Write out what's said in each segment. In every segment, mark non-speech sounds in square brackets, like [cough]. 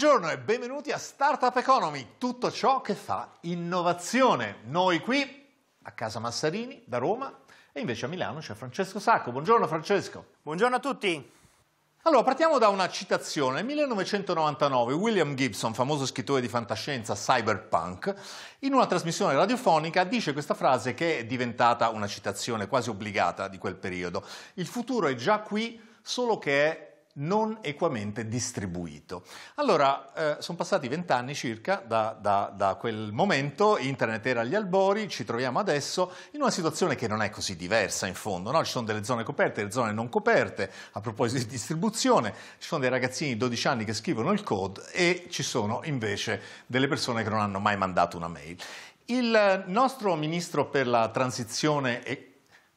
Buongiorno e benvenuti a Startup Economy, tutto ciò che fa innovazione. Noi qui a Casa Massarini, da Roma, e invece a Milano c'è Francesco Sacco. Buongiorno Francesco. Buongiorno a tutti. Allora, partiamo da una citazione. Nel 1999 William Gibson, famoso scrittore di fantascienza cyberpunk, in una trasmissione radiofonica dice questa frase che è diventata una citazione quasi obbligata di quel periodo. Il futuro è già qui, solo che è non equamente distribuito. Allora, eh, sono passati vent'anni circa da, da, da, quel momento, internet era agli albori, ci troviamo adesso in una situazione che non è così diversa in fondo, no? ci sono delle zone coperte e delle zone non coperte, a proposito di distribuzione, ci sono dei ragazzini di 12 anni che scrivono il code e ci sono invece delle persone che non hanno mai mandato una mail. Il nostro ministro per la transizione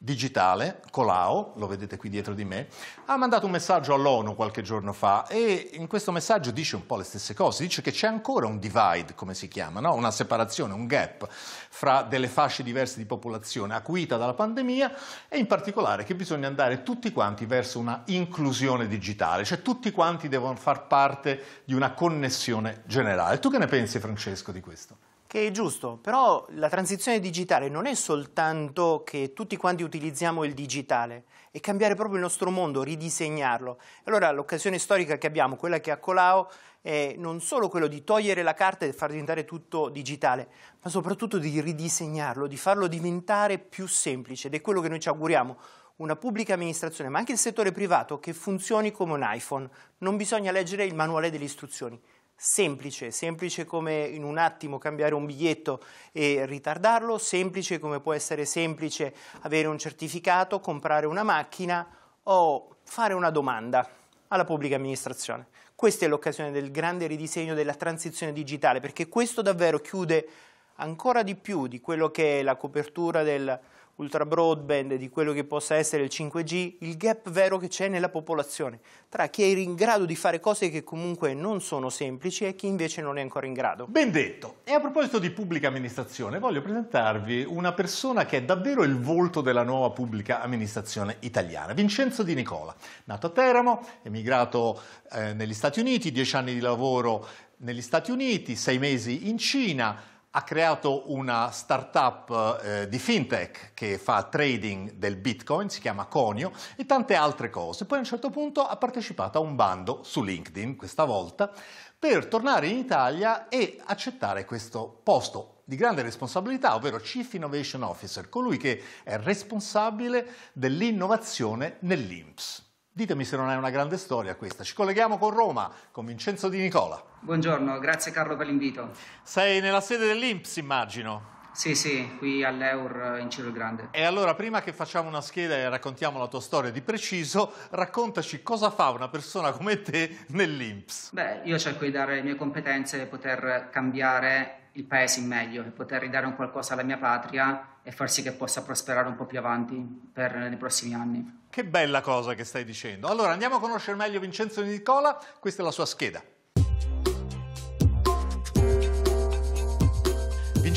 digitale, Colau, lo vedete qui dietro di me, ha mandato un messaggio all'ONU qualche giorno fa e in questo messaggio dice un po' le stesse cose, dice che c'è ancora un divide, come si chiama, no? una separazione, un gap fra delle fasce diverse di popolazione acuita dalla pandemia e in particolare che bisogna andare tutti quanti verso una inclusione digitale, cioè tutti quanti devono far parte di una connessione generale. Tu che ne pensi Francesco di questo? che è giusto, però la transizione digitale non è soltanto che tutti quanti utilizziamo il digitale, è cambiare proprio il nostro mondo, ridisegnarlo. Allora l'occasione storica che abbiamo, quella che ha Colau, è non solo quello di togliere la carta e far diventare tutto digitale, ma soprattutto di ridisegnarlo, di farlo diventare più semplice ed è quello che noi ci auguriamo una pubblica amministrazione, ma anche il settore privato, che funzioni come un iPhone. Non bisogna leggere il manuale delle istruzioni, semplice, semplice come in un attimo cambiare un biglietto e ritardarlo, semplice come può essere semplice avere un certificato, comprare una macchina o fare una domanda alla pubblica amministrazione. Questa è l'occasione del grande ridisegno della transizione digitale, perché questo davvero chiude ancora di più di quello che è la copertura del ultra broadband, di quello che possa essere il 5G, il gap vero che c'è nella popolazione tra chi è in grado di fare cose che comunque non sono semplici e chi invece non è ancora in grado. Ben detto. E a proposito di pubblica amministrazione, voglio presentarvi una persona che è davvero il volto della nuova pubblica amministrazione italiana, Vincenzo Di Nicola, nato a Teramo, emigrato eh, negli Stati Uniti, dieci anni di lavoro negli Stati Uniti, sei mesi in Cina, ha creato una startup eh, di fintech che fa trading del bitcoin, si chiama Conio, e tante altre cose. Poi a un certo punto ha partecipato a un bando su LinkedIn, questa volta, per tornare in Italia e accettare questo posto di grande responsabilità, ovvero Chief Innovation Officer, colui che è responsabile dell'innovazione nell'Inps. Ditemi se non è una grande storia questa. Ci colleghiamo con Roma, con Vincenzo Di Nicola. Buongiorno, grazie Carlo per l'invito. Sei nella sede dell'Inps, immagino. Sì, sì, qui all'Eur in Ciro il Grande. E allora, prima che facciamo una scheda e raccontiamo la tua storia di preciso, raccontaci cosa fa una persona come te nell'Inps. Beh, io cerco di dare le mie competenze per poter cambiare il paese in meglio per poter ridare un qualcosa alla mia patria e far sì che possa prosperare un po' più avanti per nei prossimi anni. Che bella cosa che stai dicendo. Allora andiamo a conoscere meglio Vincenzo Nicola, questa è la sua scheda.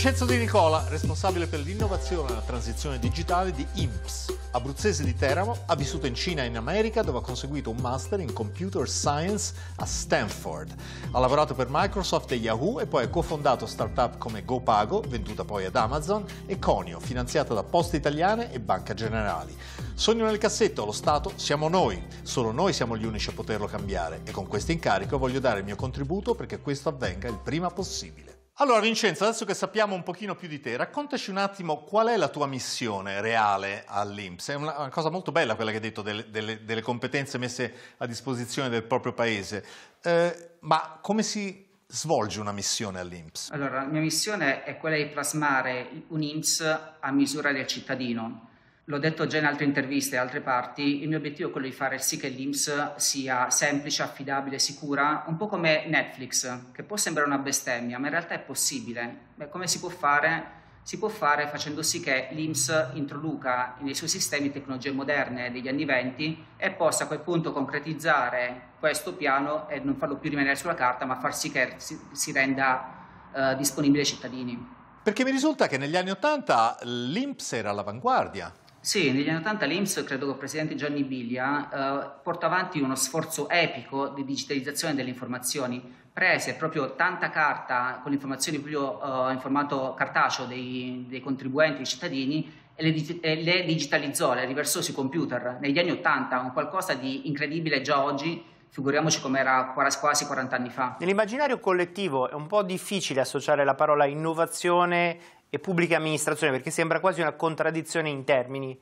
Vincenzo Di Nicola, responsabile per l'innovazione e la transizione digitale di IMPS. Abruzzese di Teramo, ha vissuto in Cina e in America dove ha conseguito un master in computer science a Stanford. Ha lavorato per Microsoft e Yahoo e poi ha cofondato startup come GoPago, venduta poi ad Amazon, e Conio, finanziata da Poste Italiane e Banca Generali. Sogno nel cassetto, lo Stato siamo noi, solo noi siamo gli unici a poterlo cambiare e con questo incarico voglio dare il mio contributo perché questo avvenga il prima possibile. Allora Vincenzo, adesso che sappiamo un pochino più di te, raccontaci un attimo qual è la tua missione reale all'Inps. È una, una cosa molto bella quella che hai detto delle, delle, delle competenze messe a disposizione del proprio paese, eh, ma come si svolge una missione all'Inps? Allora, la mia missione è quella di plasmare un INPS a misura del cittadino L'ho detto già in altre interviste e altre parti, il mio obiettivo è quello di fare sì che l'IMS sia semplice, affidabile, sicura, un po' come Netflix, che può sembrare una bestemmia, ma in realtà è possibile. Beh, come si può fare? Si può fare facendo sì che l'IMS introduca nei suoi sistemi tecnologie moderne degli anni 20 e possa a quel punto concretizzare questo piano e non farlo più rimanere sulla carta, ma far sì che si renda eh, disponibile ai cittadini. Perché mi risulta che negli anni Ottanta l'IMS era all'avanguardia sì, negli anni 80 l'IMS, credo che il presidente Gianni Biglia, eh, porta avanti uno sforzo epico di digitalizzazione delle informazioni. Prese proprio tanta carta con informazioni proprio eh, in formato cartaceo dei, dei contribuenti, dei cittadini, e le, e le, digitalizzò, le riversò sui computer. Negli anni 80, un qualcosa di incredibile già oggi, figuriamoci come era quasi 40 anni fa. Nell'immaginario collettivo è un po' difficile associare la parola innovazione e pubblica amministrazione, perché sembra quasi una contraddizione in termini.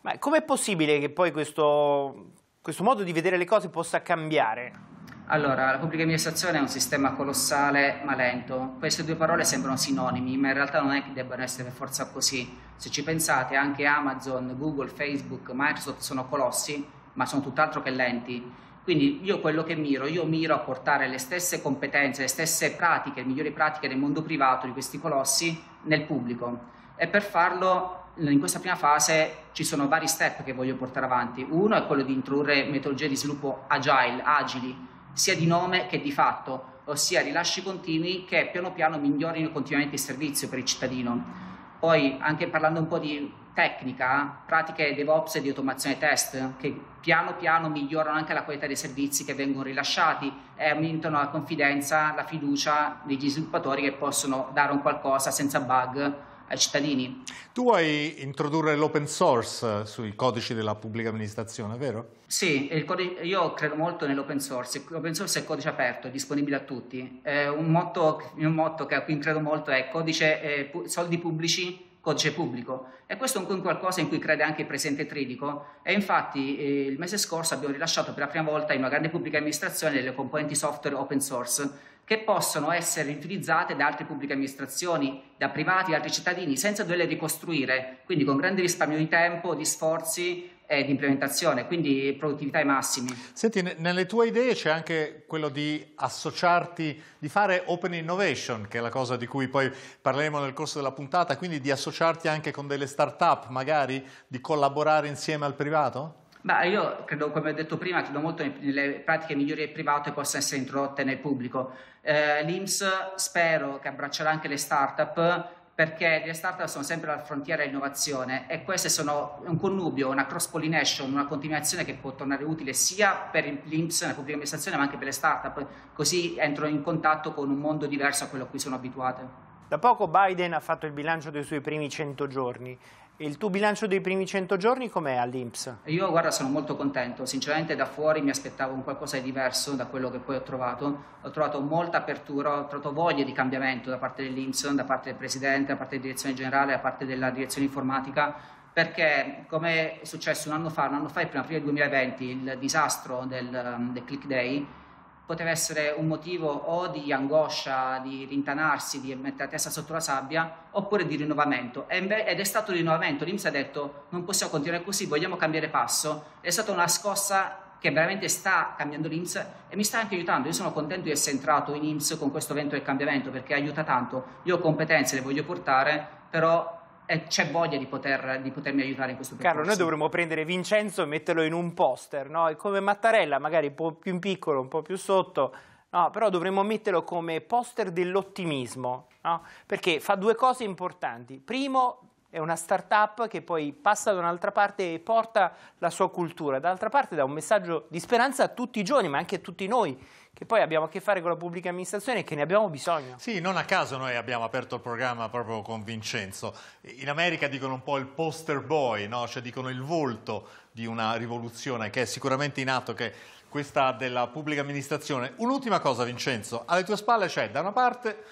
Ma com'è possibile che poi questo, questo modo di vedere le cose possa cambiare? Allora, la pubblica amministrazione è un sistema colossale ma lento. Queste due parole sembrano sinonimi, ma in realtà non è che debbano essere per forza così. Se ci pensate, anche Amazon, Google, Facebook, Microsoft sono colossi, ma sono tutt'altro che lenti. Quindi io quello che miro, io miro a portare le stesse competenze, le stesse pratiche, le migliori pratiche del mondo privato di questi colossi nel pubblico e per farlo in questa prima fase ci sono vari step che voglio portare avanti. Uno è quello di introdurre metodologie di sviluppo agile, agili, sia di nome che di fatto, ossia rilasci continui che piano piano migliorino continuamente il servizio per il cittadino. Poi anche parlando un po' di tecnica, pratiche DevOps e di automazione test che piano piano migliorano anche la qualità dei servizi che vengono rilasciati e aumentano la confidenza, la fiducia degli sviluppatori che possono dare un qualcosa senza bug ai cittadini. Tu vuoi introdurre l'open source sui codici della pubblica amministrazione, vero? Sì, codice, io credo molto nell'open source. L'open source è il codice aperto, è disponibile a tutti. Eh, un, motto, un motto che a cui credo molto è codice, eh, soldi pubblici codice pubblico e questo è un qualcosa in cui crede anche il Presidente Tridico e infatti eh, il mese scorso abbiamo rilasciato per la prima volta in una grande pubblica amministrazione delle componenti software open source che possono essere utilizzate da altre pubbliche amministrazioni, da privati, da altri cittadini, senza doverle ricostruire, quindi con grande risparmio di tempo, di sforzi eh, di implementazione, quindi produttività ai massimi. Senti, nelle tue idee c'è anche quello di associarti, di fare open innovation, che è la cosa di cui poi parleremo nel corso della puntata, quindi di associarti anche con delle start-up magari, di collaborare insieme al privato? Beh, io credo, come ho detto prima, credo molto nelle pratiche migliori del privato possano essere introdotte nel pubblico. Eh, L'IMS spero che abbraccerà anche le start-up perché le startup sono sempre la frontiera dell'innovazione e queste sono un connubio, una cross pollination, una continuazione che può tornare utile sia per l'INPS, la pubblica amministrazione, ma anche per le startup, così entrano in contatto con un mondo diverso a quello a cui sono abituate. Da poco Biden ha fatto il bilancio dei suoi primi 100 giorni il tuo bilancio dei primi 100 giorni com'è all'Inps? Io guarda sono molto contento, sinceramente da fuori mi aspettavo un qualcosa di diverso da quello che poi ho trovato, ho trovato molta apertura, ho trovato voglia di cambiamento da parte dell'Inps, da parte del Presidente, da parte della direzione generale, da parte della direzione informatica, perché come è successo un anno fa, un anno fa, il 1 aprile 2020, il disastro del, um, del Click Day, poteva essere un motivo o di angoscia, di rintanarsi, di mettere la testa sotto la sabbia, oppure di rinnovamento. Ed è stato rinnovamento, l'Inps ha detto non possiamo continuare così, vogliamo cambiare passo. È stata una scossa che veramente sta cambiando l'Inps e mi sta anche aiutando. Io sono contento di essere entrato in Inps con questo vento del cambiamento perché aiuta tanto. Io ho competenze, le voglio portare, però eh, c'è voglia di, poter, di, potermi aiutare in questo percorso. Carlo, noi dovremmo prendere Vincenzo e metterlo in un poster, no? E come Mattarella, magari un po' più in piccolo, un po' più sotto, no? Però dovremmo metterlo come poster dell'ottimismo, no? Perché fa due cose importanti. Primo, è una start-up che poi passa da un'altra parte e porta la sua cultura, d'altra parte dà un messaggio di speranza a tutti i giovani, ma anche a tutti noi, che poi abbiamo a che fare con la pubblica amministrazione e che ne abbiamo bisogno. Sì, non a caso noi abbiamo aperto il programma proprio con Vincenzo. In America dicono un po' il poster boy, no? cioè dicono il volto di una rivoluzione che è sicuramente in atto, che è questa della pubblica amministrazione. Un'ultima cosa Vincenzo, alle tue spalle c'è da una parte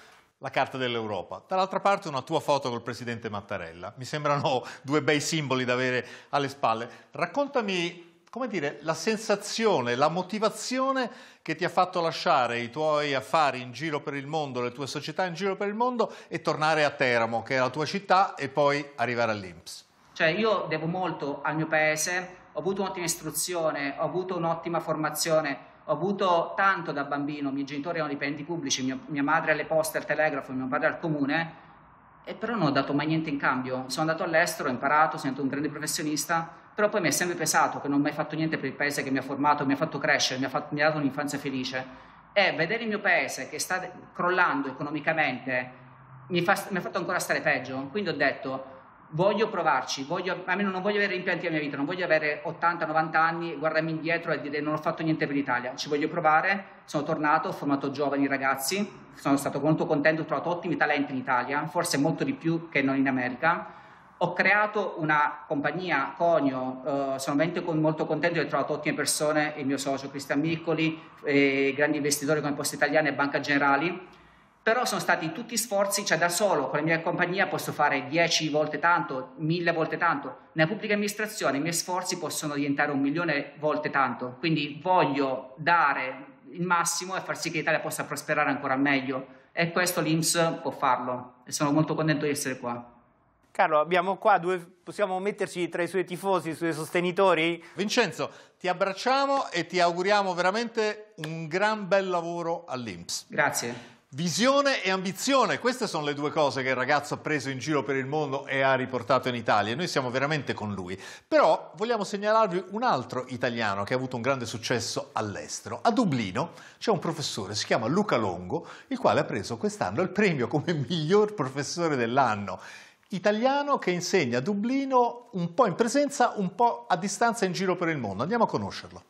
la carta dell'Europa. Dall'altra parte una tua foto col presidente Mattarella. Mi sembrano [laughs] due bei simboli da avere alle spalle. Raccontami come dire, la sensazione, la motivazione che ti ha fatto lasciare i tuoi affari in giro per il mondo, le tue società in giro per il mondo e tornare a Teramo, che è la tua città, e poi arrivare all'Inps. Cioè io devo molto al mio paese, ho avuto un'ottima istruzione, ho avuto un'ottima formazione, ho avuto tanto da bambino, i miei genitori erano dipendenti pubblici, mio, mia madre alle poste, al telegrafo, mio padre al comune, e però non ho dato mai niente in cambio. Sono andato all'estero, ho imparato, sono diventato un grande professionista, però poi mi è sempre pesato che non ho mai fatto niente per il paese che mi ha formato, mi ha fatto crescere, mi ha, fatto, mi ha dato un'infanzia felice. E vedere il mio paese che sta crollando economicamente mi, fa, mi ha fatto ancora stare peggio. Quindi ho detto, voglio provarci, voglio, almeno non voglio avere impianti nella mia vita, non voglio avere 80-90 anni, guardarmi indietro e dire non ho fatto niente per l'Italia, ci voglio provare, sono tornato, ho formato giovani ragazzi, sono stato molto contento, ho trovato ottimi talenti in Italia, forse molto di più che non in America, ho creato una compagnia, Conio, eh, sono molto contento di ho trovato ottime persone, il mio socio Cristian Miccoli, eh, grandi investitori come Poste Italiane e Banca Generali, però sono stati tutti sforzi, cioè da solo con la mia compagnia posso fare 10 volte tanto, 1000 volte tanto, nella pubblica amministrazione i miei sforzi possono diventare un milione volte tanto, quindi voglio dare il massimo e far sì che l'Italia possa prosperare ancora meglio e questo l'Inps può farlo e sono molto contento di essere qua. Carlo, abbiamo qua due, possiamo metterci tra i suoi tifosi, i suoi sostenitori? Vincenzo, ti abbracciamo e ti auguriamo veramente un gran bel lavoro all'Inps. Grazie. Visione e ambizione, queste sono le due cose che il ragazzo ha preso in giro per il mondo e ha riportato in Italia. Noi siamo veramente con lui. Però vogliamo segnalarvi un altro italiano che ha avuto un grande successo all'estero. A Dublino c'è un professore, si chiama Luca Longo, il quale ha preso quest'anno il premio come [laughs] miglior professore dell'anno italiano che insegna a Dublino un po' in presenza, un po' a distanza in giro per il mondo. Andiamo a conoscerlo.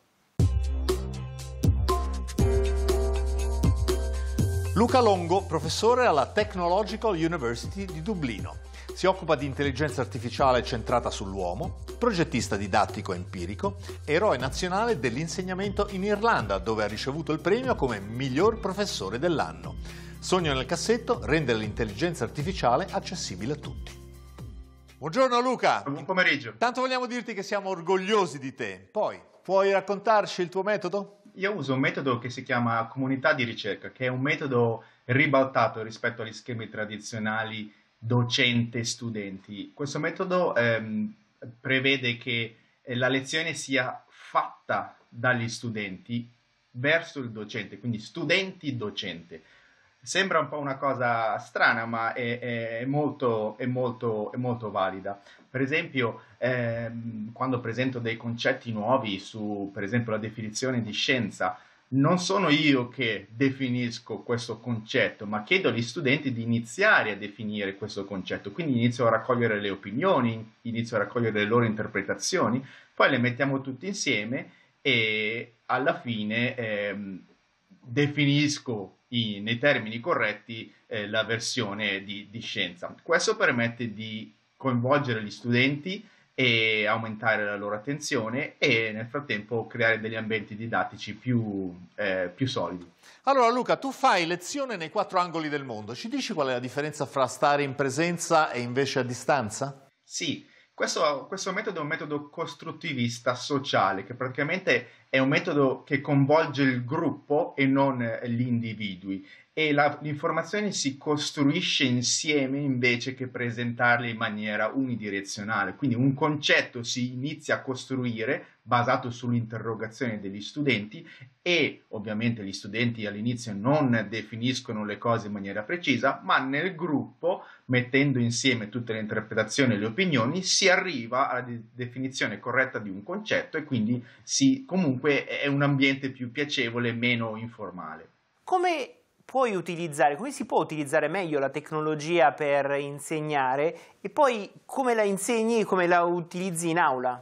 Luca Longo, professore alla Technological University di Dublino. Si occupa di intelligenza artificiale centrata sull'uomo, progettista didattico empirico, eroe nazionale dell'insegnamento in Irlanda, dove ha ricevuto il premio come miglior professore dell'anno. Sogno nel cassetto rendere l'intelligenza artificiale accessibile a tutti. Buongiorno Luca. Buon pomeriggio. Tanto vogliamo dirti che siamo orgogliosi di te. Poi, puoi raccontarci il tuo metodo? io uso un metodo che si chiama comunità di ricerca, che è un metodo ribaltato rispetto agli schemi tradizionali docente-studenti. Questo metodo ehm, prevede che eh, la lezione sia fatta dagli studenti verso il docente, quindi studenti-docente. Sembra un po' una cosa strana, ma è, è, molto, è, molto, è molto, valida. Per esempio, ehm, quando presento dei concetti nuovi su, per esempio, la definizione di scienza, non sono io che definisco questo concetto, ma chiedo agli studenti di iniziare a definire questo concetto. Quindi inizio a raccogliere le opinioni, inizio a raccogliere le loro interpretazioni, poi le mettiamo tutte insieme e alla fine ehm, definisco i, nei termini corretti eh, la versione di, di scienza. Questo permette di coinvolgere gli studenti e aumentare la loro attenzione e nel frattempo creare degli ambienti didattici più, eh, più, solidi. Allora Luca, tu fai lezione nei quattro angoli del mondo, ci dici qual è la differenza fra stare in presenza e invece a distanza? Sì, questo, questo metodo è un metodo costruttivista sociale che praticamente è un metodo che coinvolge il gruppo e non eh, gli individui e la, l'informazione si costruisce insieme invece che presentarla in maniera unidirezionale. Quindi un concetto si inizia a costruire basato sull'interrogazione degli studenti e ovviamente gli studenti all'inizio non definiscono le cose in maniera precisa, ma nel gruppo, mettendo insieme tutte le interpretazioni e le opinioni, si arriva alla de- definizione corretta di un concetto e quindi si comunque comunque è un ambiente più piacevole meno informale. Come puoi utilizzare, come si può utilizzare meglio la tecnologia per insegnare e poi come la insegni e come la utilizzi in aula?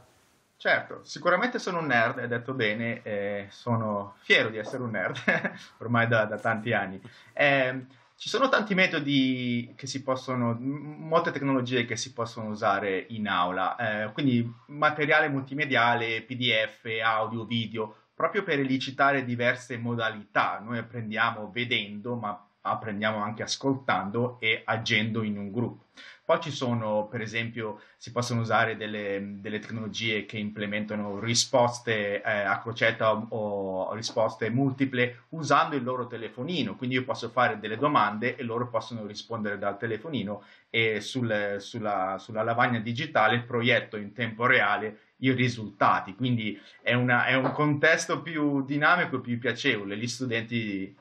Certo, sicuramente sono un nerd, hai detto bene, eh, sono fiero di essere un nerd [laughs] ormai da, da tanti anni. Eh, ci sono tanti metodi che si possono, molte tecnologie che si possono usare in aula, eh, quindi materiale multimediale, PDF, audio, video, proprio per elicitare diverse modalità. Noi apprendiamo vedendo, ma apprendiamo anche ascoltando e agendo in un gruppo. Qua ci sono, per esempio, si possono usare delle, delle tecnologie che implementano risposte eh, a crocetta o, o, risposte multiple usando il loro telefonino. Quindi io posso fare delle domande e loro possono rispondere dal telefonino e sul, sulla, sulla, lavagna digitale proietto in tempo reale i risultati. Quindi è, una, è un contesto più dinamico e più piacevole. Gli studenti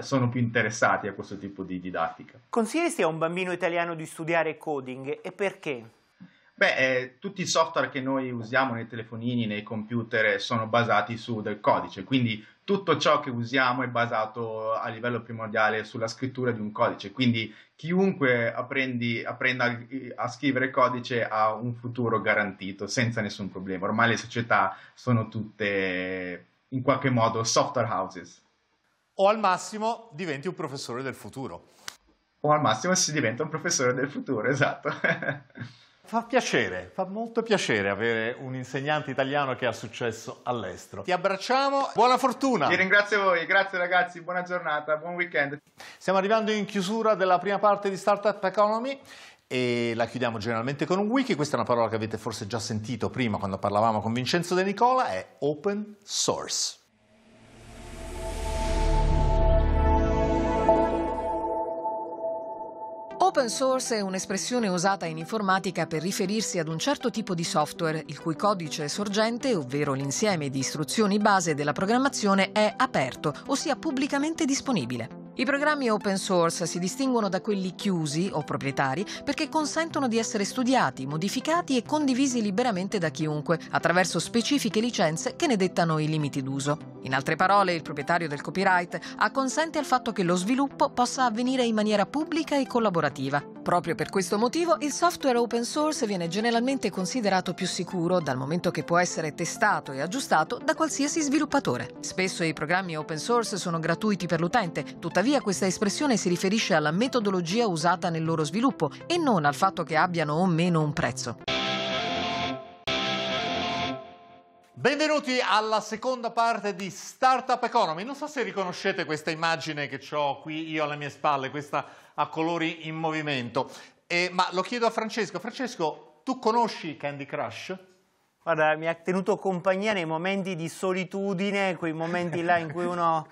sono più interessati a questo tipo di didattica. Consiglieresti a un bambino italiano di studiare coding e perché? Beh, eh, tutti i software che noi usiamo nei telefonini, nei computer, eh, sono basati su del codice, quindi tutto ciò che usiamo è basato a livello primordiale sulla scrittura di un codice, quindi chiunque apprendi, apprenda a, a scrivere codice ha un futuro garantito senza nessun problema. Ormai le società sono tutte in qualche modo software houses o al massimo diventi un professore del futuro. O al massimo si diventa un professore del futuro, esatto. [laughs] Fa piacere, fa molto piacere avere un insegnante italiano che ha successo all'estero. Ti abbracciamo, buona fortuna! Ti ringrazio voi, grazie ragazzi, buona giornata, buon weekend. Stiamo arrivando in chiusura della prima parte di Startup Economy e la chiudiamo generalmente con un wiki, questa è una parola che avete forse già sentito prima quando parlavamo con Vincenzo De Nicola, è open source. Open source è un'espressione usata in informatica per riferirsi ad un certo tipo di software, il cui codice sorgente, ovvero l'insieme di istruzioni base della programmazione, è aperto, ossia pubblicamente disponibile. I programmi open source si distinguono da quelli chiusi o proprietari perché consentono di essere studiati, modificati e condivisi liberamente da chiunque attraverso specifiche licenze che ne dettano i limiti d'uso. In altre parole, il proprietario del copyright acconsente al fatto che lo sviluppo possa avvenire in maniera pubblica e collaborativa. Proprio per questo motivo il software open source viene generalmente considerato più sicuro dal momento che può essere testato e aggiustato da qualsiasi sviluppatore. Spesso i programmi open source sono gratuiti per l'utente, tuttavia Tuttavia questa espressione si riferisce alla metodologia usata nel loro sviluppo e non al fatto che abbiano o meno un prezzo. Benvenuti alla seconda parte di Startup Economy. Non so se riconoscete questa immagine che ho qui io alle mie spalle, questa a colori in movimento. Eh, ma lo chiedo a Francesco. Francesco, tu conosci Candy Crush? Guarda, mi ha tenuto compagnia nei momenti di solitudine, quei momenti là in cui uno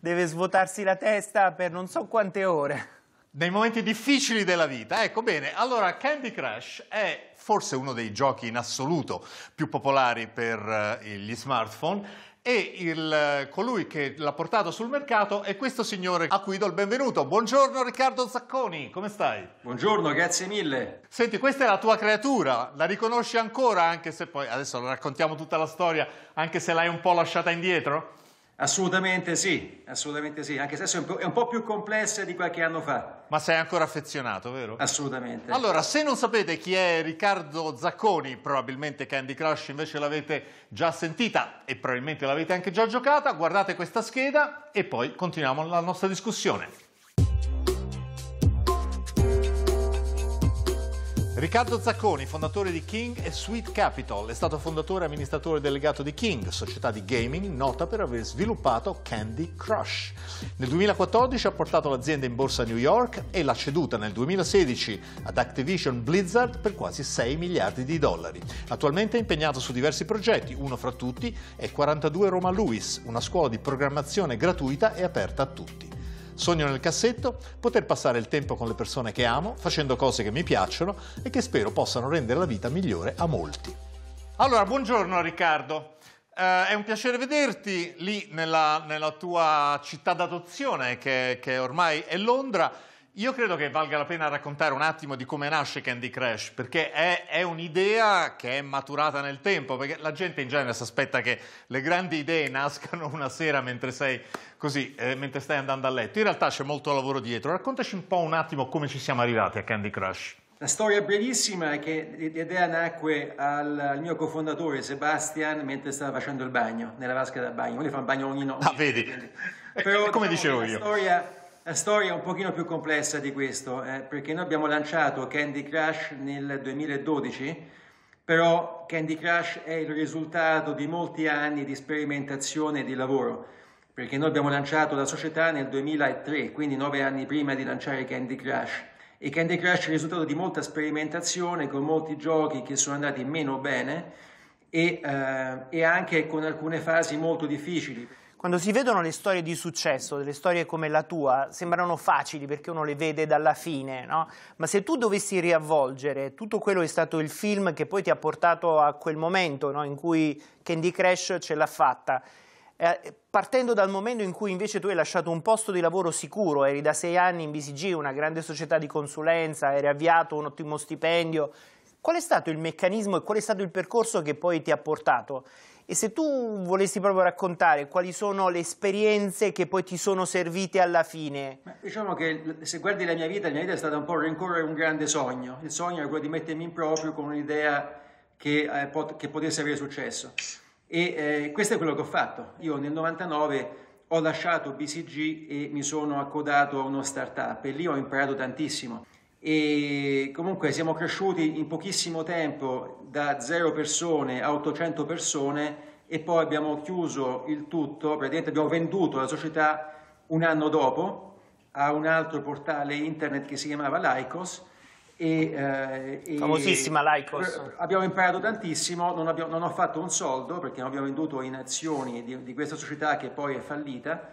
deve svuotarsi la testa per non so quante ore. Nei momenti difficili della vita. Ecco bene, allora Candy Crush è forse uno dei giochi in assoluto più popolari per eh, gli smartphone e il, eh, colui che l'ha portato sul mercato è questo signore a cui do il benvenuto. Buongiorno Riccardo Zacconi, come stai? Buongiorno, grazie mille. Senti, questa è la tua creatura, la riconosci ancora anche se poi, adesso raccontiamo tutta la storia, anche se l'hai un po' lasciata indietro? Assolutamente sì, assolutamente sì, anche se adesso è un, po', è un po' più complessa di qualche anno fa. Ma sei ancora affezionato, vero? Assolutamente. Allora, se non sapete chi è Riccardo Zacconi, probabilmente Candy Crush invece l'avete già sentita e probabilmente l'avete anche già giocata, guardate questa scheda e poi continuiamo la nostra discussione. Riccardo Zacconi, fondatore di King e Sweet Capital, è stato fondatore e amministratore delegato di King, società di gaming nota per aver sviluppato Candy Crush. Nel 2014 ha portato l'azienda in borsa a New York e l'ha ceduta nel 2016 ad Activision Blizzard per quasi 6 miliardi di dollari. Attualmente è impegnato su diversi progetti, uno fra tutti è 42 Roma Lewis, una scuola di programmazione gratuita e aperta a tutti. Sogno nel cassetto poter passare il tempo con le persone che amo, facendo cose che mi piacciono e che spero possano rendere la vita migliore a molti. Allora, buongiorno Riccardo. Uh, è un piacere vederti lì nella, nella tua città d'adozione, che, che ormai è Londra. Io credo che valga la pena raccontare un attimo di come nasce Candy Crash, perché è, è un'idea che è maturata nel tempo, perché la gente in genere si aspetta che le grandi idee nascano una sera mentre, sei così, eh, mentre stai andando a letto. In realtà c'è molto lavoro dietro. Raccontaci un po' un attimo come ci siamo arrivati a Candy Crash. La storia è brevissima è che l'idea nacque al, al mio cofondatore Sebastian mentre stava facendo il bagno, nella vasca da bagno. Lui fa un bagno ogni notte. Ah, vedi? Però, come diciamo, dicevo io. La storia la storia è un pochino più complessa di questo, eh, perché noi abbiamo lanciato Candy Crush nel 2012, però Candy Crush è il risultato di molti anni di sperimentazione e di lavoro, perché noi abbiamo lanciato la società nel 2003, quindi nove anni prima di lanciare Candy Crush. E Candy Crush è il risultato di molta sperimentazione, con molti giochi che sono andati meno bene e, eh, e anche con alcune fasi molto difficili. Quando si vedono le storie di successo, delle storie come la tua, sembrano facili perché uno le vede dalla fine, no? Ma se tu dovessi riavvolgere tutto quello che è stato il film che poi ti ha portato a quel momento no? in cui Candy Crash ce l'ha fatta, eh, partendo dal momento in cui invece tu hai lasciato un posto di lavoro sicuro, eri da sei anni in BCG, una grande società di consulenza, eri avviato un ottimo stipendio, qual è stato il meccanismo e qual è stato il percorso che poi ti ha portato? E se tu volessi proprio raccontare quali sono le esperienze che poi ti sono servite alla fine? Beh, diciamo che se guardi la mia vita, la mia vita è stata un po' rincorrere un grande sogno. Il sogno era quello di mettermi in proprio con un'idea che, eh, pot che, potesse avere successo. E eh, questo è quello che ho fatto. Io nel 99 ho lasciato BCG e mi sono accodato a uno startup e lì ho imparato tantissimo e comunque siamo cresciuti in pochissimo tempo da 0 persone a 800 persone e poi abbiamo chiuso il tutto, praticamente abbiamo venduto la società un anno dopo a un altro portale internet che si chiamava Lycos e, eh, famosissima Lycos abbiamo imparato tantissimo non, abbiamo, non, ho fatto un soldo perché non abbiamo venduto in azioni di, di questa società che poi è fallita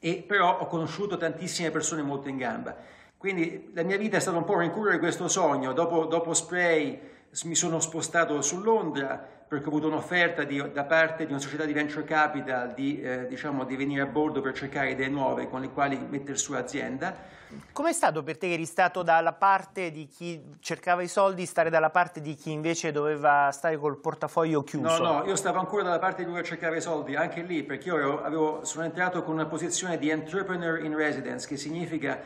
e però ho conosciuto tantissime persone molto in gamba quindi la mia vita è stata un po' rincorrere questo sogno. Dopo, dopo Spray mi sono spostato su Londra perché ho avuto un'offerta da parte di una società di venture capital di, eh, diciamo, di venire a bordo per cercare idee nuove con le quali mettere su azienda. Com'è stato per te che eri stato dalla parte di chi cercava i soldi, stare dalla parte di chi invece doveva stare col portafoglio chiuso? No, no, io stavo ancora dalla parte di chi cercava i soldi, anche lì, perché io avevo, sono entrato con una posizione di entrepreneur in residence, che significa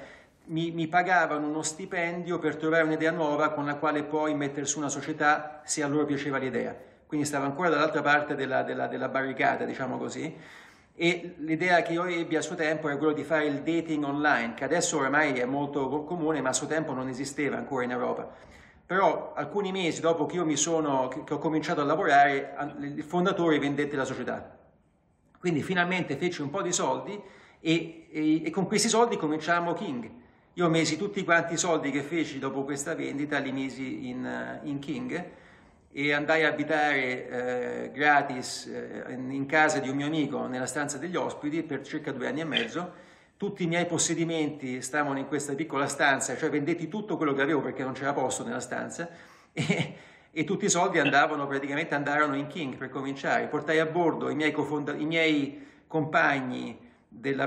mi, mi pagavano uno stipendio per trovare un'idea nuova con la quale poi mettere su una società se a loro piaceva l'idea. Quindi stavo ancora dall'altra parte della, della, della barricata, diciamo così e l'idea che io ebbi a suo tempo era quella di fare il dating online, che adesso oramai è molto comune, ma a suo tempo non esisteva ancora in Europa. Però alcuni mesi dopo che io sono, che ho cominciato a lavorare, il fondatore vendette la società. Quindi finalmente feci un po' di soldi e, e, e con questi soldi cominciamo King. Io ho mesi tutti quanti i soldi che feci dopo questa vendita, li misi in, eh, in King e andai a abitare eh, gratis eh, in casa di un mio amico nella stanza degli ospiti per circa due anni e mezzo. Tutti i miei possedimenti stavano in questa piccola stanza, cioè vendetti tutto quello che avevo perché non c'era posto nella stanza [laughs] e, e, tutti i soldi andavano praticamente andarono in King per cominciare. Portai a bordo i miei, i miei compagni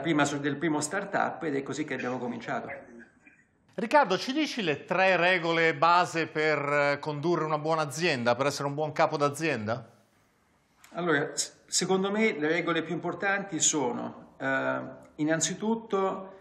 prima, del primo startup ed è così che abbiamo cominciato. Riccardo, ci dici le tre regole base per eh, condurre una buona azienda, per essere un buon capo d'azienda? Allora, secondo me le regole più importanti sono eh, innanzitutto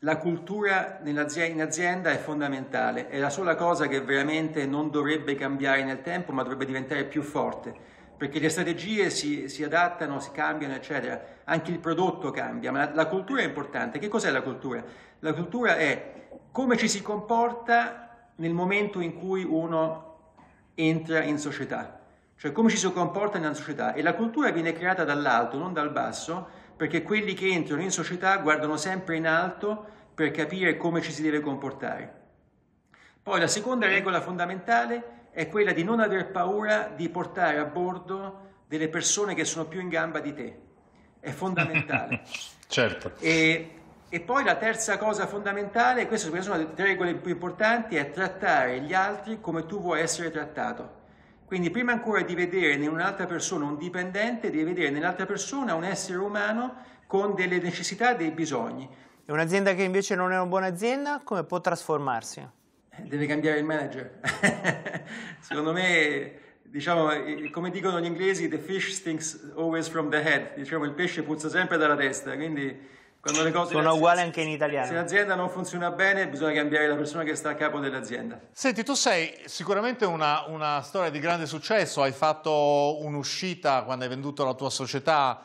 la cultura in azienda è fondamentale, è la sola cosa che veramente non dovrebbe cambiare nel tempo ma dovrebbe diventare più forte perché le strategie si, si adattano, si cambiano eccetera, anche il prodotto cambia ma la, la cultura è importante. Che cos'è la cultura? La cultura è come ci si comporta nel momento in cui uno entra in società, cioè come ci si comporta nella società. E la cultura viene creata dall'alto, non dal basso, perché quelli che entrano in società guardano sempre in alto per capire come ci si deve comportare. Poi la seconda regola fondamentale è quella di non aver paura di portare a bordo delle persone che sono più in gamba di te. È fondamentale. [laughs] certo. E e poi la terza cosa fondamentale, queste sono le tre regole più importanti, è trattare gli altri come tu vuoi essere trattato. Quindi prima ancora di vedere in un'altra persona un dipendente, devi vedere nell'altra persona un essere umano con delle necessità, dei bisogni. E un'azienda che invece non è una buona azienda, come può trasformarsi? Deve cambiare il manager. [laughs] Secondo me diciamo, come dicono gli inglesi, the fish stinks always from the head, diciamo, il pesce puzza sempre dalla testa, quindi quando le cose Sono uguali anche in italiano. Se l'azienda non funziona bene, bisogna cambiare la persona che sta a capo dell'azienda. Senti, tu sei sicuramente una, una storia di grande successo. Hai fatto un'uscita quando hai venduto la tua società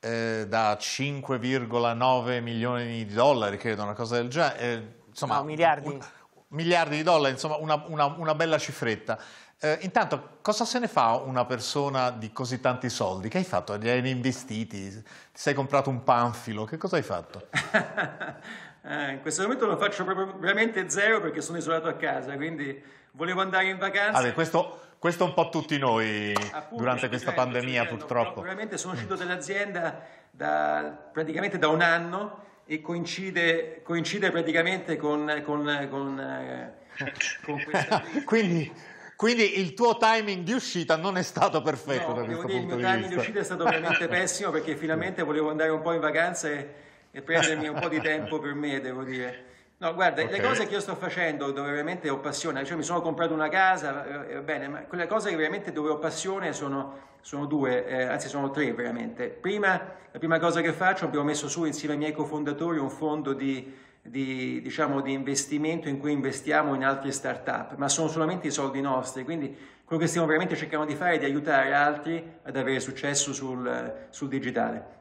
eh, da 5,9 milioni di dollari, credo, una cosa del genere. Eh, insomma, no, miliardi. Un, miliardi di dollari, insomma, una, una, una bella cifretta. Eh, intanto, cosa se ne fa una persona di così tanti soldi? Che hai fatto? Li hai investiti? Ti sei comprato un panfilo? Che cosa hai fatto? [laughs] eh, in questo momento non faccio proprio, veramente zero perché sono isolato a casa, quindi volevo andare in vacanza. Vabbè, questo, questo un po' tutti noi Appunto, ah, durante questa certo, pandemia, certo, purtroppo. Veramente sono uscito dall'azienda da, praticamente da un anno e coincide, coincide praticamente con, con, con, eh, [laughs] con questa... Quindi quindi il tuo timing di uscita non è stato perfetto no, da questo dire, punto Il mio timing di uscita è stato veramente [laughs] pessimo perché finalmente volevo andare un po' in vacanza e, e prendermi un po' di tempo per me, devo dire. No, guarda, okay. le cose che io sto facendo dove veramente ho passione, cioè mi sono comprato una casa, eh, eh, bene, ma quelle cose che veramente dove ho passione sono, sono due, eh, anzi sono tre veramente. Prima, la prima cosa che faccio, abbiamo messo su insieme ai miei cofondatori un fondo di di, diciamo, di investimento in cui investiamo in altre startup, ma sono solamente i soldi nostri, quindi quello che stiamo veramente cercando di fare è di aiutare altri ad avere successo sul, sul digitale.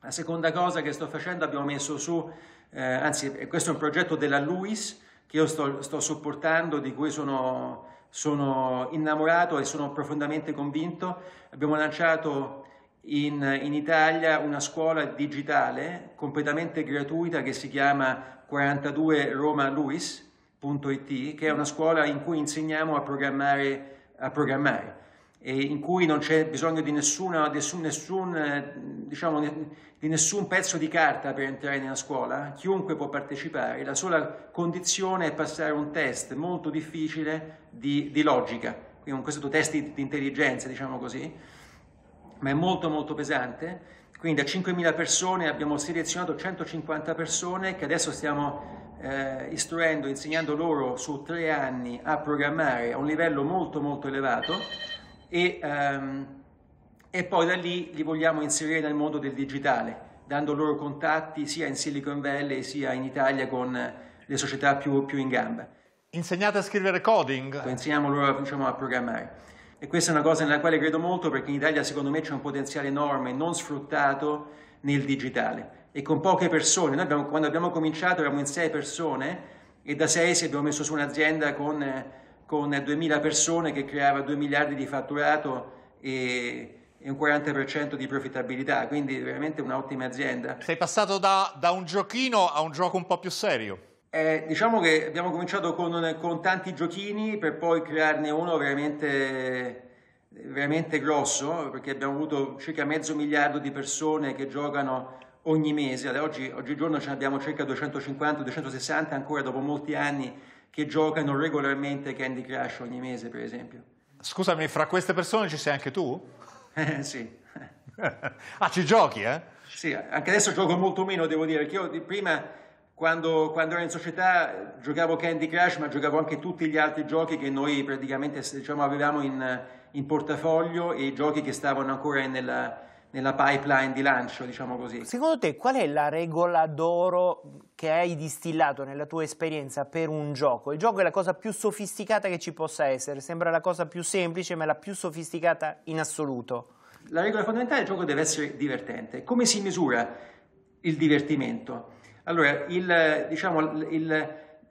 La seconda cosa che sto facendo, abbiamo messo su, eh, anzi eh, questo è un progetto della LUIS che io sto, sto supportando, di cui sono, sono, innamorato e sono profondamente convinto. Abbiamo lanciato in, in Italia una scuola digitale completamente gratuita che si chiama 42romaluis.it, che è una scuola in cui insegniamo a programmare, a programmare in cui non c'è bisogno di, nessuna, nessun, nessun, diciamo, di nessun pezzo di carta per entrare nella scuola, chiunque può partecipare, la sola condizione è passare un test molto difficile di, di logica, quindi un, questo test di, di intelligenza, diciamo così, ma è molto molto pesante. Quindi da 5.000 persone abbiamo selezionato 150 persone che adesso stiamo eh, istruendo, insegnando loro su tre anni a programmare a un livello molto molto elevato e, ehm, e poi da lì li vogliamo inserire nel mondo del digitale, dando loro contatti sia in Silicon Valley sia in Italia con le società più, più in gamba. Insegnate a scrivere coding? Insegniamo loro diciamo, a programmare e questa è una cosa nella quale credo molto perché in Italia secondo me c'è un potenziale enorme non sfruttato nel digitale e con poche persone. Noi abbiamo, quando abbiamo cominciato eravamo in sei persone e da sei si abbiamo messo su un'azienda con, con 2.000 persone che creava 2 miliardi di fatturato e, e un 40% di profittabilità, quindi veramente un'ottima azienda. Sei passato da, da un giochino a un gioco un po' più serio. Eh, diciamo che abbiamo cominciato con, con, tanti giochini per poi crearne uno veramente, veramente, grosso, perché abbiamo avuto circa mezzo miliardo di persone che giocano ogni mese. oggi, oggigiorno ce ne abbiamo circa 250-260 ancora dopo molti anni che giocano regolarmente Candy Crush ogni mese, per esempio. Scusami, fra queste persone ci sei anche tu? Eh, sì. [laughs] ah, ci giochi, eh? Sì, anche adesso gioco molto meno, devo dire, perché io prima quando, quando, ero in società giocavo Candy Crush ma giocavo anche tutti gli altri giochi che noi praticamente diciamo, avevamo in, in, portafoglio e giochi che stavano ancora nella, nella pipeline di lancio, diciamo così. Secondo te qual è la regola d'oro che hai distillato nella tua esperienza per un gioco? Il gioco è la cosa più sofisticata che ci possa essere, sembra la cosa più semplice ma la più sofisticata in assoluto. La regola fondamentale è che il gioco deve essere divertente. Come si misura il divertimento? Allora, diciamo,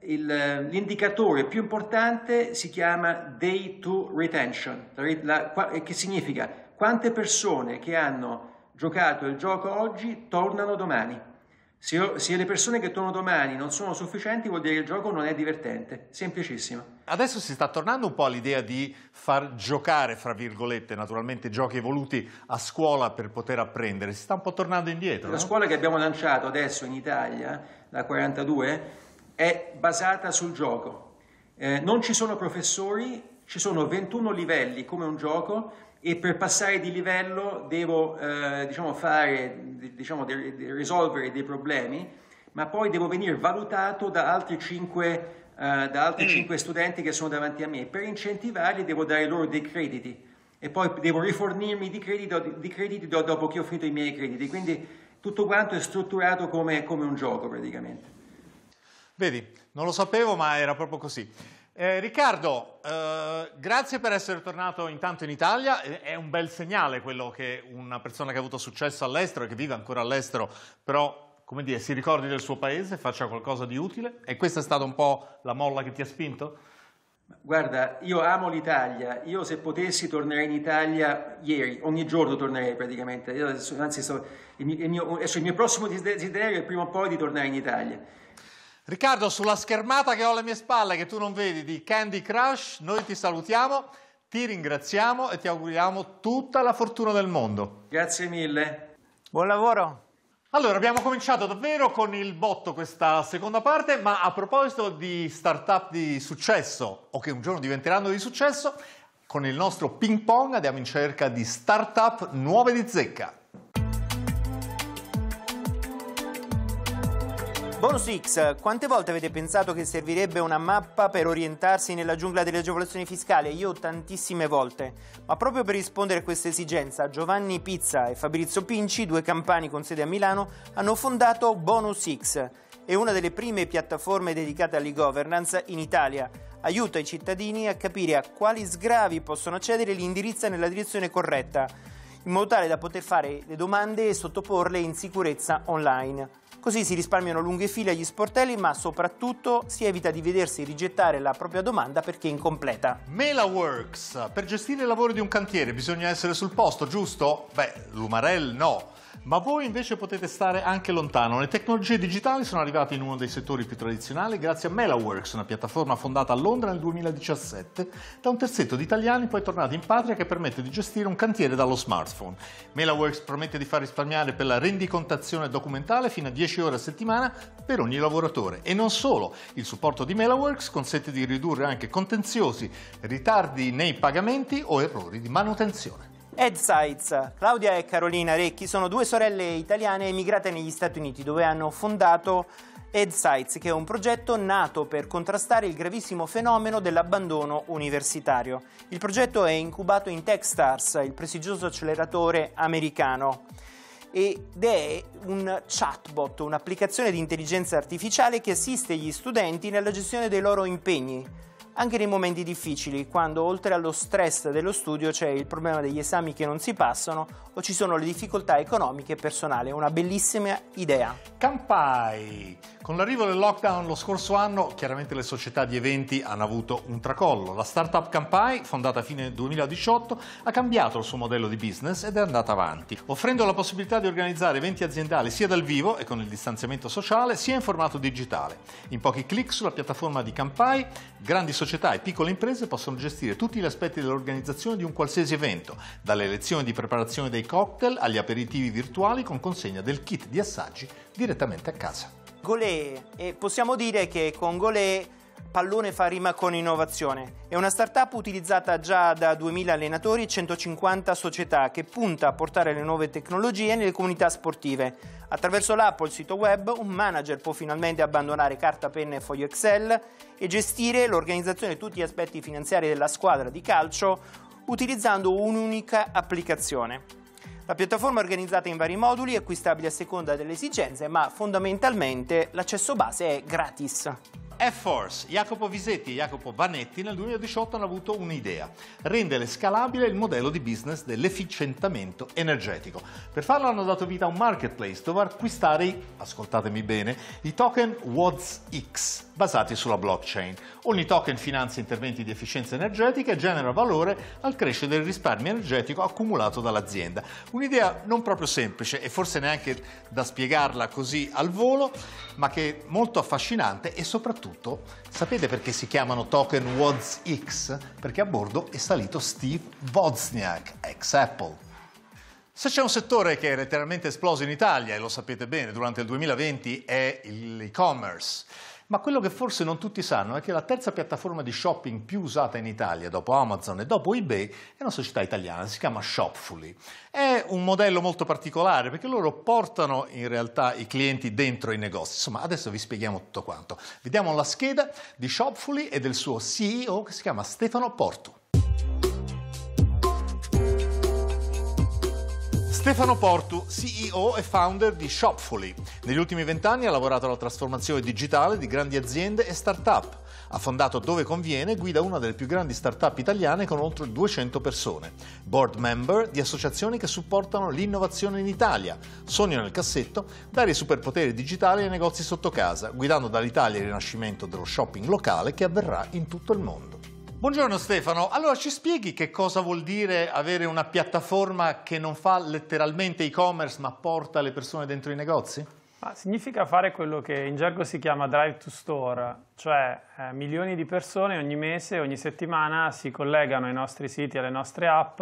l'indicatore diciamo, più importante si chiama Day to Retention, la, la, che significa quante persone che hanno giocato il gioco oggi tornano domani. Se, io, se, le persone che tornano domani non sono sufficienti, vuol dire che il gioco non è divertente. Semplicissimo. Adesso si sta tornando un po' all'idea di far giocare, fra virgolette, naturalmente giochi evoluti a scuola per poter apprendere. Si sta un po' tornando indietro. La no? scuola che abbiamo lanciato adesso in Italia, la 42, è basata sul gioco. Eh, non ci sono professori, ci sono 21 livelli come un gioco e per passare di livello devo eh, diciamo fare, diciamo, de de risolvere dei problemi, ma poi devo venire valutato da altri 5 Uh, eh, da altri mm. cinque studenti che sono davanti a me. Per incentivarli devo dare loro dei crediti e poi devo rifornirmi di credito, di crediti dopo che ho finito i miei crediti. Quindi tutto quanto è strutturato come, come un gioco praticamente. Vedi, non lo sapevo ma era proprio così. Eh, Riccardo, eh, grazie per essere tornato intanto in Italia, eh, è un bel segnale quello che una persona che ha avuto successo all'estero e che vive ancora all'estero, però come dire, si ricordi del suo paese, faccia qualcosa di utile e questa è stata un po' la molla che ti ha spinto? Guarda, io amo l'Italia, io se potessi tornerei in Italia ieri, ogni giorno tornerei praticamente, io, anzi so, il, mio, il, mio, il mio prossimo desiderio è prima o poi di tornare in Italia Riccardo, sulla schermata che ho alle mie spalle, che tu non vedi, di Candy Crush, noi ti salutiamo, ti ringraziamo e ti auguriamo tutta la fortuna del mondo. Grazie mille. Buon lavoro. Allora, abbiamo cominciato davvero con il botto questa seconda parte, ma a proposito di startup di successo, o che un giorno diventeranno di successo, con il nostro ping pong andiamo in cerca di startup nuove di zecca. Bonus X, quante volte avete pensato che servirebbe una mappa per orientarsi nella giungla delle agevolazioni fiscali? Io tantissime volte. Ma proprio per rispondere a questa esigenza, Giovanni Pizza e Fabrizio Pinci, due campani con sede a Milano, hanno fondato Bonus X. È una delle prime piattaforme dedicate all'e-governance in Italia. Aiuta i cittadini a capire a quali sgravi possono accedere e li indirizza nella direzione corretta, in modo tale da poter fare le domande e sottoporle in sicurezza online. Così si risparmiano lunghe file agli sportelli, ma soprattutto si evita di vedersi rigettare la propria domanda perché incompleta. MelaWorks. Per gestire il lavoro di un cantiere bisogna essere sul posto, giusto? Beh, l'Umarell no ma voi invece potete stare anche lontano. Le tecnologie digitali sono arrivate in uno dei settori più tradizionali grazie a MelaWorks, una piattaforma fondata a Londra nel 2017 da un terzetto di italiani poi tornati in patria che permette di gestire un cantiere dallo smartphone. MelaWorks promette di far risparmiare per la rendicontazione documentale fino a 10 ore a settimana per ogni lavoratore. E non solo, il supporto di MelaWorks consente di ridurre anche contenziosi, ritardi nei pagamenti o errori di manutenzione. Ed Saitz, Claudia e Carolina Recchi sono due sorelle italiane emigrate negli Stati Uniti dove hanno fondato Ed Sites, che è un progetto nato per contrastare il gravissimo fenomeno dell'abbandono universitario. Il progetto è incubato in Techstars, il prestigioso acceleratore americano, ed è un chatbot, un'applicazione di intelligenza artificiale che assiste gli studenti nella gestione dei loro impegni anche nei momenti difficili, quando oltre allo stress dello studio c'è il problema degli esami che non si passano o ci sono le difficoltà economiche e personali. Una bellissima idea. Campai! Con l'arrivo del lockdown lo scorso anno, chiaramente le società di eventi hanno avuto un tracollo. La startup Campai, fondata a fine 2018, ha cambiato il suo modello di business ed è andata avanti, offrendo la possibilità di organizzare eventi aziendali sia dal vivo e con il distanziamento sociale, sia in formato digitale. In pochi clic sulla piattaforma di Campai, grandi società società e piccole imprese possono gestire tutti gli aspetti dell'organizzazione di un qualsiasi evento, dalle lezioni di preparazione dei cocktail agli aperitivi virtuali con consegna del kit di assaggi direttamente a casa. Golé, e possiamo dire che con Golé Pallone fa rima con innovazione. È una startup utilizzata già da 2000 allenatori e 150 società che punta a portare le nuove tecnologie nelle comunità sportive. Attraverso l'app o il sito web un manager può finalmente abbandonare carta, penna e foglio Excel e gestire l'organizzazione e tutti gli aspetti finanziari della squadra di calcio utilizzando un'unica applicazione. La piattaforma è organizzata in vari moduli, acquistabili a seconda delle esigenze, ma fondamentalmente l'accesso base è gratis. F-Force, Jacopo Visetti e Jacopo Vanetti nel 2018 hanno avuto un'idea, rendere scalabile il modello di business dell'efficientamento energetico. Per farlo hanno dato vita a un marketplace dove acquistare, ascoltatemi bene, i token WODS X basati sulla blockchain. Ogni token finanzia interventi di efficienza energetica e genera valore al crescere del risparmio energetico accumulato dall'azienda. Un'idea non proprio semplice e forse neanche da spiegarla così al volo, ma che è molto affascinante e soprattutto sapete perché si chiamano token WODS-X? Perché a bordo è salito Steve Wozniak, ex Apple. Se c'è un settore che è letteralmente esploso in Italia, e lo sapete bene, durante il 2020 è l'e-commerce. Ma quello che forse non tutti sanno è che la terza piattaforma di shopping più usata in Italia, dopo Amazon e dopo eBay, è una società italiana, si chiama Shopfully. È un modello molto particolare perché loro portano in realtà i clienti dentro i negozi. Insomma, adesso vi spieghiamo tutto quanto. Vediamo la scheda di Shopfully e del suo CEO che si chiama Stefano Porto. Stefano Portu, CEO e founder di Shopfully. Negli ultimi vent'anni ha lavorato alla trasformazione digitale di grandi aziende e start-up. Ha fondato Dove Conviene e guida una delle più grandi start-up italiane con oltre 200 persone. Board member di associazioni che supportano l'innovazione in Italia. Sogno nel cassetto, dare i superpoteri digitali ai negozi sotto casa, guidando dall'Italia il rinascimento dello shopping locale che avverrà in tutto il mondo. Buongiorno Stefano, allora ci spieghi che cosa vuol dire avere una piattaforma che non fa letteralmente e-commerce ma porta le persone dentro i negozi? Ma significa fare quello che in gergo si chiama drive to store, cioè eh, milioni di persone ogni mese, ogni settimana si collegano ai nostri siti, alle nostre app,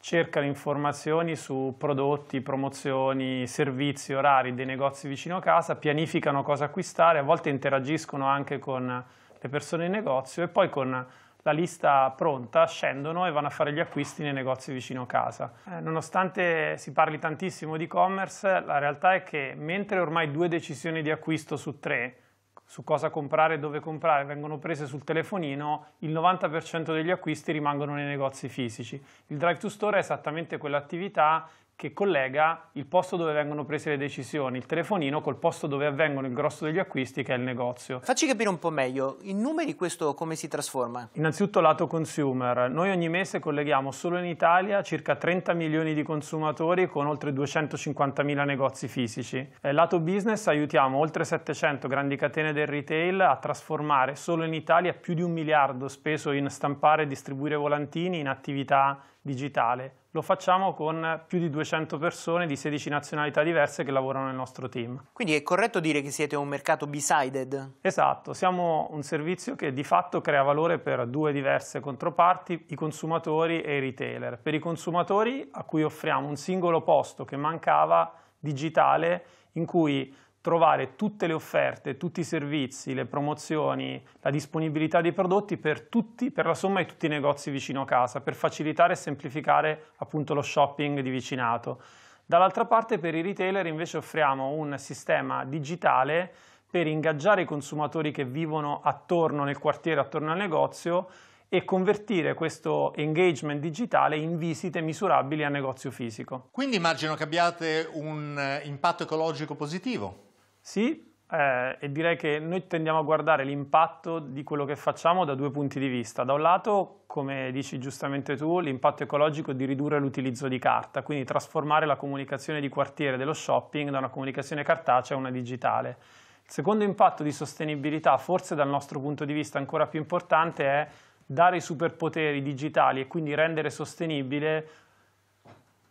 cercano informazioni su prodotti, promozioni, servizi, orari dei negozi vicino a casa, pianificano cosa acquistare, a volte interagiscono anche con le persone in negozio e poi con la lista pronta, scendono e vanno a fare gli acquisti nei negozi vicino a casa. Eh, nonostante si parli tantissimo di e-commerce, la realtà è che mentre ormai due decisioni di acquisto su tre su cosa comprare e dove comprare vengono prese sul telefonino, il 90% degli acquisti rimangono nei negozi fisici. Il drive to store è esattamente quell'attività che collega il posto dove vengono prese le decisioni, il telefonino, col posto dove avvengono il grosso degli acquisti, che è il negozio. Facci capire un po' meglio, in numeri questo come si trasforma? Innanzitutto lato consumer. Noi ogni mese colleghiamo solo in Italia circa 30 milioni di consumatori con oltre 250 mila negozi fisici. Eh, lato business aiutiamo oltre 700 grandi catene del retail a trasformare solo in Italia più di un miliardo speso in stampare e distribuire volantini in attività digitale lo facciamo con più di 200 persone di 16 nazionalità diverse che lavorano nel nostro team. Quindi è corretto dire che siete un mercato B-sided? Esatto, siamo un servizio che di fatto crea valore per due diverse controparti, i consumatori e i retailer. Per i consumatori a cui offriamo un singolo posto che mancava digitale in cui trovare tutte le offerte, tutti i servizi, le promozioni, la disponibilità dei prodotti per, tutti, per la somma di tutti i negozi vicino a casa, per facilitare e semplificare appunto lo shopping di vicinato. Dall'altra parte per i retailer invece offriamo un sistema digitale per ingaggiare i consumatori che vivono attorno nel quartiere, attorno al negozio e convertire questo engagement digitale in visite misurabili a negozio fisico. Quindi immagino che abbiate un eh, impatto ecologico positivo. Sì, eh, e direi che noi tendiamo a guardare l'impatto di quello che facciamo da due punti di vista. Da un lato, come dici giustamente tu, l'impatto ecologico è di ridurre l'utilizzo di carta, quindi trasformare la comunicazione di quartiere dello shopping da una comunicazione cartacea a una digitale. Il secondo impatto di sostenibilità, forse dal nostro punto di vista ancora più importante, è dare i superpoteri digitali e quindi rendere sostenibile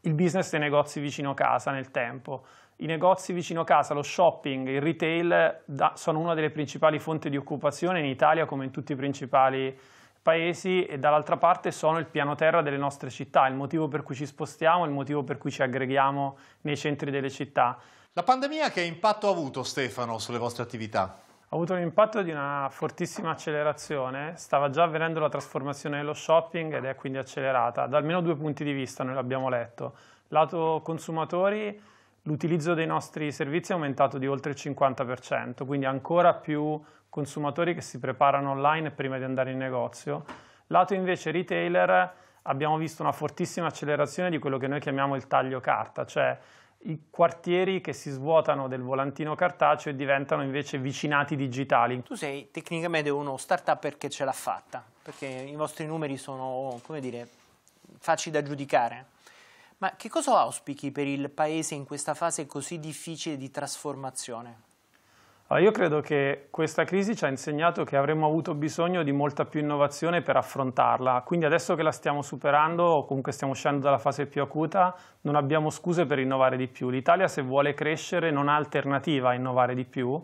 il business dei negozi vicino casa nel tempo. I negozi vicino a casa, lo shopping, il retail da, sono una delle principali fonti di occupazione in Italia come in tutti i principali paesi e dall'altra parte sono il piano terra delle nostre città, il motivo per cui ci spostiamo, il motivo per cui ci aggreghiamo nei centri delle città. La pandemia che impatto ha avuto Stefano sulle vostre attività? ha avuto l'impatto di una fortissima accelerazione, stava già avvenendo la trasformazione dello shopping ed è quindi accelerata, da almeno due punti di vista noi l'abbiamo letto. Lato consumatori L'utilizzo dei nostri servizi è aumentato di oltre il 50%, quindi ancora più consumatori che si preparano online prima di andare in negozio. Lato invece retailer abbiamo visto una fortissima accelerazione di quello che noi chiamiamo il taglio carta, cioè i quartieri che si svuotano del volantino cartaceo e diventano invece vicinati digitali. Tu sei tecnicamente uno startup perché ce l'ha fatta, perché i vostri numeri sono, come dire, facili da giudicare. Ma che cosa auspichi per il Paese in questa fase così difficile di trasformazione? Ah, io credo che questa crisi ci ha insegnato che avremmo avuto bisogno di molta più innovazione per affrontarla, quindi adesso che la stiamo superando o comunque stiamo uscendo dalla fase più acuta, non abbiamo scuse per innovare di più. L'Italia se vuole crescere non ha alternativa a innovare di più.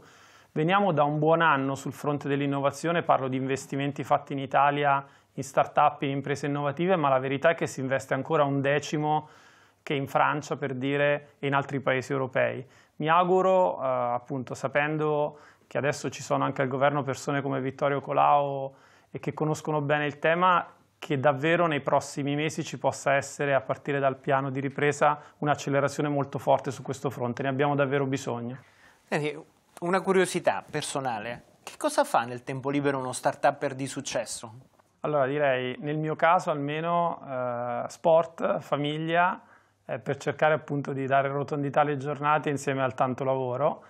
Veniamo da un buon anno sul fronte dell'innovazione, parlo di investimenti fatti in Italia in start-up, in imprese innovative, ma la verità è che si investe ancora un decimo che in Francia per dire e in altri paesi europei. Mi auguro, eh, appunto, sapendo che adesso ci sono anche al governo persone come Vittorio Colau e che conoscono bene il tema, che davvero nei prossimi mesi ci possa essere, a partire dal piano di ripresa, un'accelerazione molto forte su questo fronte. Ne abbiamo davvero bisogno. una curiosità personale. Che cosa fa nel tempo libero uno start-upper di successo? Allora direi, nel mio caso almeno, eh, sport, famiglia, eh, per cercare appunto di dare rotondità alle giornate insieme al tanto lavoro.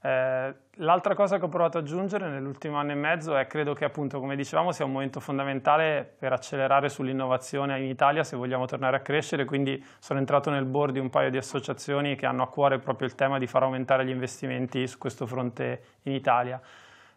Eh, l'altra cosa che ho provato ad aggiungere nell'ultimo anno e mezzo è credo che appunto come dicevamo sia un momento fondamentale per accelerare sull'innovazione in Italia se vogliamo tornare a crescere, quindi sono entrato nel board di un paio di associazioni che hanno a cuore proprio il tema di far aumentare gli investimenti su questo fronte in Italia.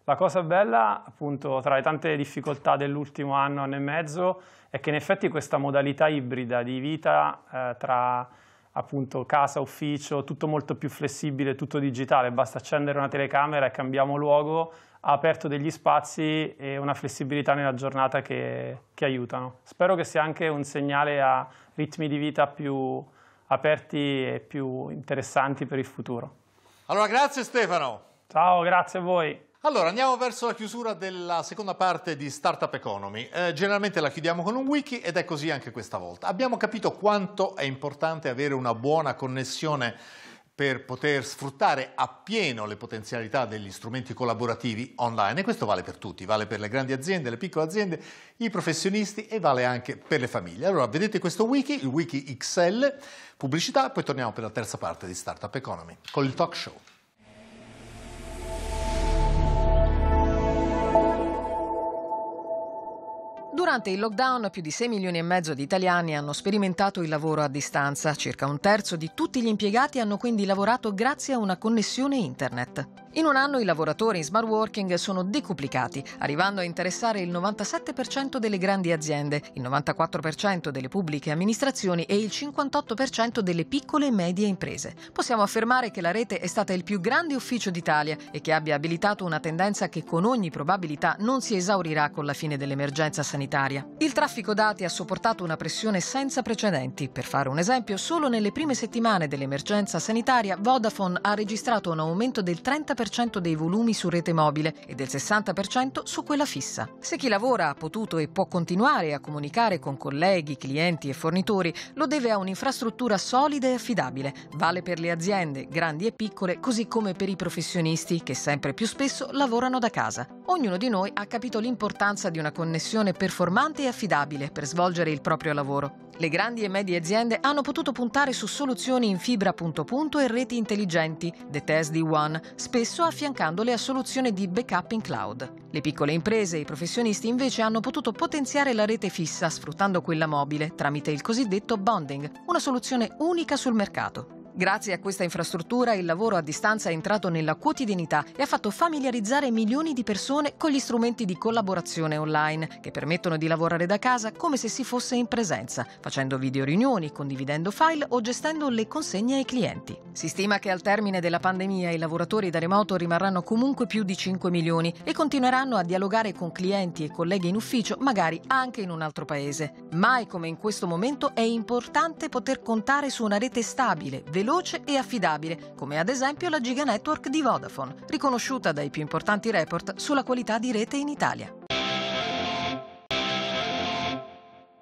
La cosa bella, appunto, tra le tante difficoltà dell'ultimo anno, anno e mezzo, è che in effetti questa modalità ibrida di vita eh, tra appunto casa, ufficio, tutto molto più flessibile, tutto digitale, basta accendere una telecamera e cambiamo luogo, ha aperto degli spazi e una flessibilità nella giornata che, che aiutano. Spero che sia anche un segnale a ritmi di vita più aperti e più interessanti per il futuro. Allora grazie Stefano. Ciao, grazie a voi. Allora, andiamo verso la chiusura della seconda parte di Startup Economy. Eh, generalmente la chiudiamo con un wiki ed è così anche questa volta. Abbiamo capito quanto è importante avere una buona connessione per poter sfruttare appieno le potenzialità degli strumenti collaborativi online e questo vale per tutti, vale per le grandi aziende, le piccole aziende, i professionisti e vale anche per le famiglie. Allora vedete questo wiki, il wiki XL, pubblicità, poi torniamo per la terza parte di Startup Economy con il talk show. Durante il lockdown più di 6 milioni e mezzo di italiani hanno sperimentato il lavoro a distanza, circa un terzo di tutti gli impiegati hanno quindi lavorato grazie a una connessione internet. In un anno i lavoratori in smart working sono decuplicati, arrivando a interessare il 97% delle grandi aziende, il 94% delle pubbliche amministrazioni e il 58% delle piccole e medie imprese. Possiamo affermare che la rete è stata il più grande ufficio d'Italia e che abbia abilitato una tendenza che con ogni probabilità non si esaurirà con la fine dell'emergenza sanitaria. Il traffico dati ha sopportato una pressione senza precedenti. Per fare un esempio, solo nelle prime settimane dell'emergenza sanitaria Vodafone ha registrato un aumento del 30% 40% dei volumi su rete mobile e del 60% su quella fissa. Se chi lavora ha potuto e può continuare a comunicare con colleghi, clienti e fornitori, lo deve a un'infrastruttura solida e affidabile. Vale per le aziende, grandi e piccole, così come per i professionisti che sempre più spesso lavorano da casa. Ognuno di noi ha capito l'importanza di una connessione performante e affidabile per svolgere il proprio lavoro. Le grandi e medie aziende hanno potuto puntare su soluzioni in fibra punto punto e reti intelligenti, dette SD-WAN, spesso affiancandole a soluzioni di backup in cloud. Le piccole imprese e i professionisti invece hanno potuto potenziare la rete fissa sfruttando quella mobile tramite il cosiddetto bonding, una soluzione unica sul mercato. Grazie a questa infrastruttura il lavoro a distanza è entrato nella quotidianità e ha fatto familiarizzare milioni di persone con gli strumenti di collaborazione online che permettono di lavorare da casa come se si fosse in presenza, facendo video riunioni, condividendo file o gestendo le consegne ai clienti. Si stima che al termine della pandemia i lavoratori da remoto rimarranno comunque più di 5 milioni e continueranno a dialogare con clienti e colleghi in ufficio, magari anche in un altro paese. Mai come in questo momento è importante poter contare su una rete stabile, veloce veloce e affidabile, come ad esempio la Giga Network di Vodafone, riconosciuta dai più importanti report sulla qualità di rete in Italia.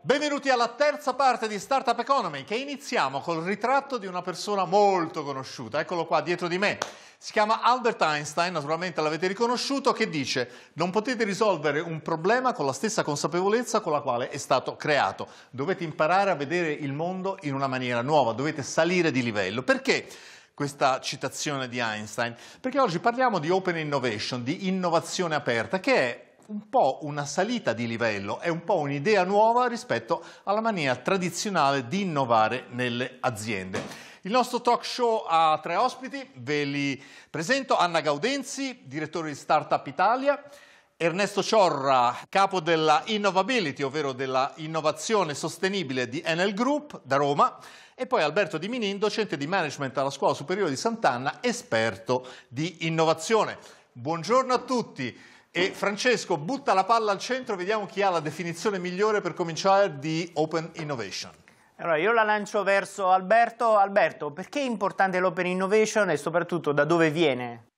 Benvenuti alla terza parte di Startup Economy che iniziamo col ritratto di una persona molto conosciuta, eccolo qua dietro di me. Si chiama Albert Einstein, naturalmente l'avete riconosciuto, che dice non potete risolvere un problema con la stessa consapevolezza con la quale è stato creato. Dovete imparare a vedere il mondo in una maniera nuova, dovete salire di livello. Perché? questa citazione di Einstein, perché oggi parliamo di open innovation, di innovazione aperta, che è un po' una salita di livello, è un po' un'idea nuova rispetto alla maniera tradizionale di innovare nelle aziende. Il nostro talk show ha tre ospiti, ve li presento Anna Gaudenzi, direttore di Startup Italia, Ernesto Ciorra, capo della Innovability, ovvero della innovazione sostenibile di Enel Group da Roma, e poi Alberto Di Minin, docente di management alla Scuola Superiore di Sant'Anna, esperto di innovazione. Buongiorno a tutti. E Francesco, butta la palla al centro, vediamo chi ha la definizione migliore per cominciare di Open Innovation. Allora, io la lancio verso Alberto. Alberto, perché è importante l'Open Innovation e soprattutto da dove viene?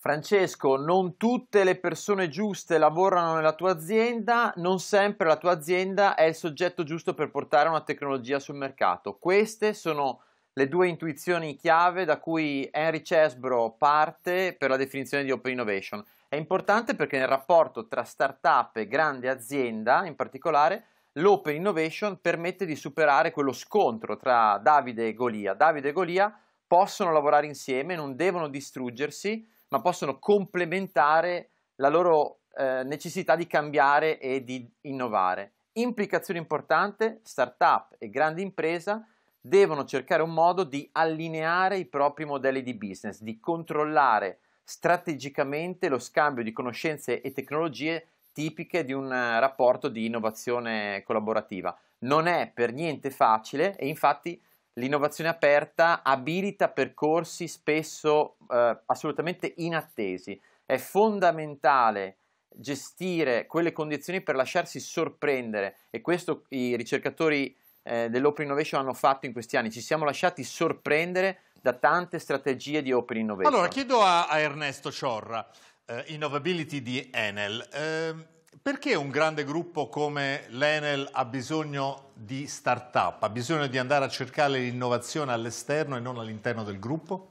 Francesco, non tutte le persone giuste lavorano nella tua azienda, non sempre la tua azienda è il soggetto giusto per portare una tecnologia sul mercato. Queste sono le due intuizioni chiave da cui Henry Chesbro parte per la definizione di Open Innovation. È importante perché nel rapporto tra startup e grande azienda, in particolare, l'open innovation permette di superare quello scontro tra Davide e Golia. Davide e Golia possono lavorare insieme, non devono distruggersi, ma possono complementare la loro eh, necessità di cambiare e di innovare. Implicazione importante, startup e grande impresa devono cercare un modo di allineare i propri modelli di business, di controllare strategicamente lo scambio di conoscenze e tecnologie tipiche di un eh, rapporto di innovazione collaborativa. Non è per niente facile e infatti l'innovazione aperta abilita percorsi spesso eh, assolutamente inattesi. È fondamentale gestire quelle condizioni per lasciarsi sorprendere e questo i ricercatori eh, dell'open innovation hanno fatto in questi anni. Ci siamo lasciati sorprendere da tante strategie di open innovation. Allora, chiedo a, a Ernesto Ciorra, eh, Innovability di Enel. Eh, perché un grande gruppo come l'Enel ha bisogno di start-up, ha bisogno di andare a cercare l'innovazione all'esterno e non all'interno del gruppo?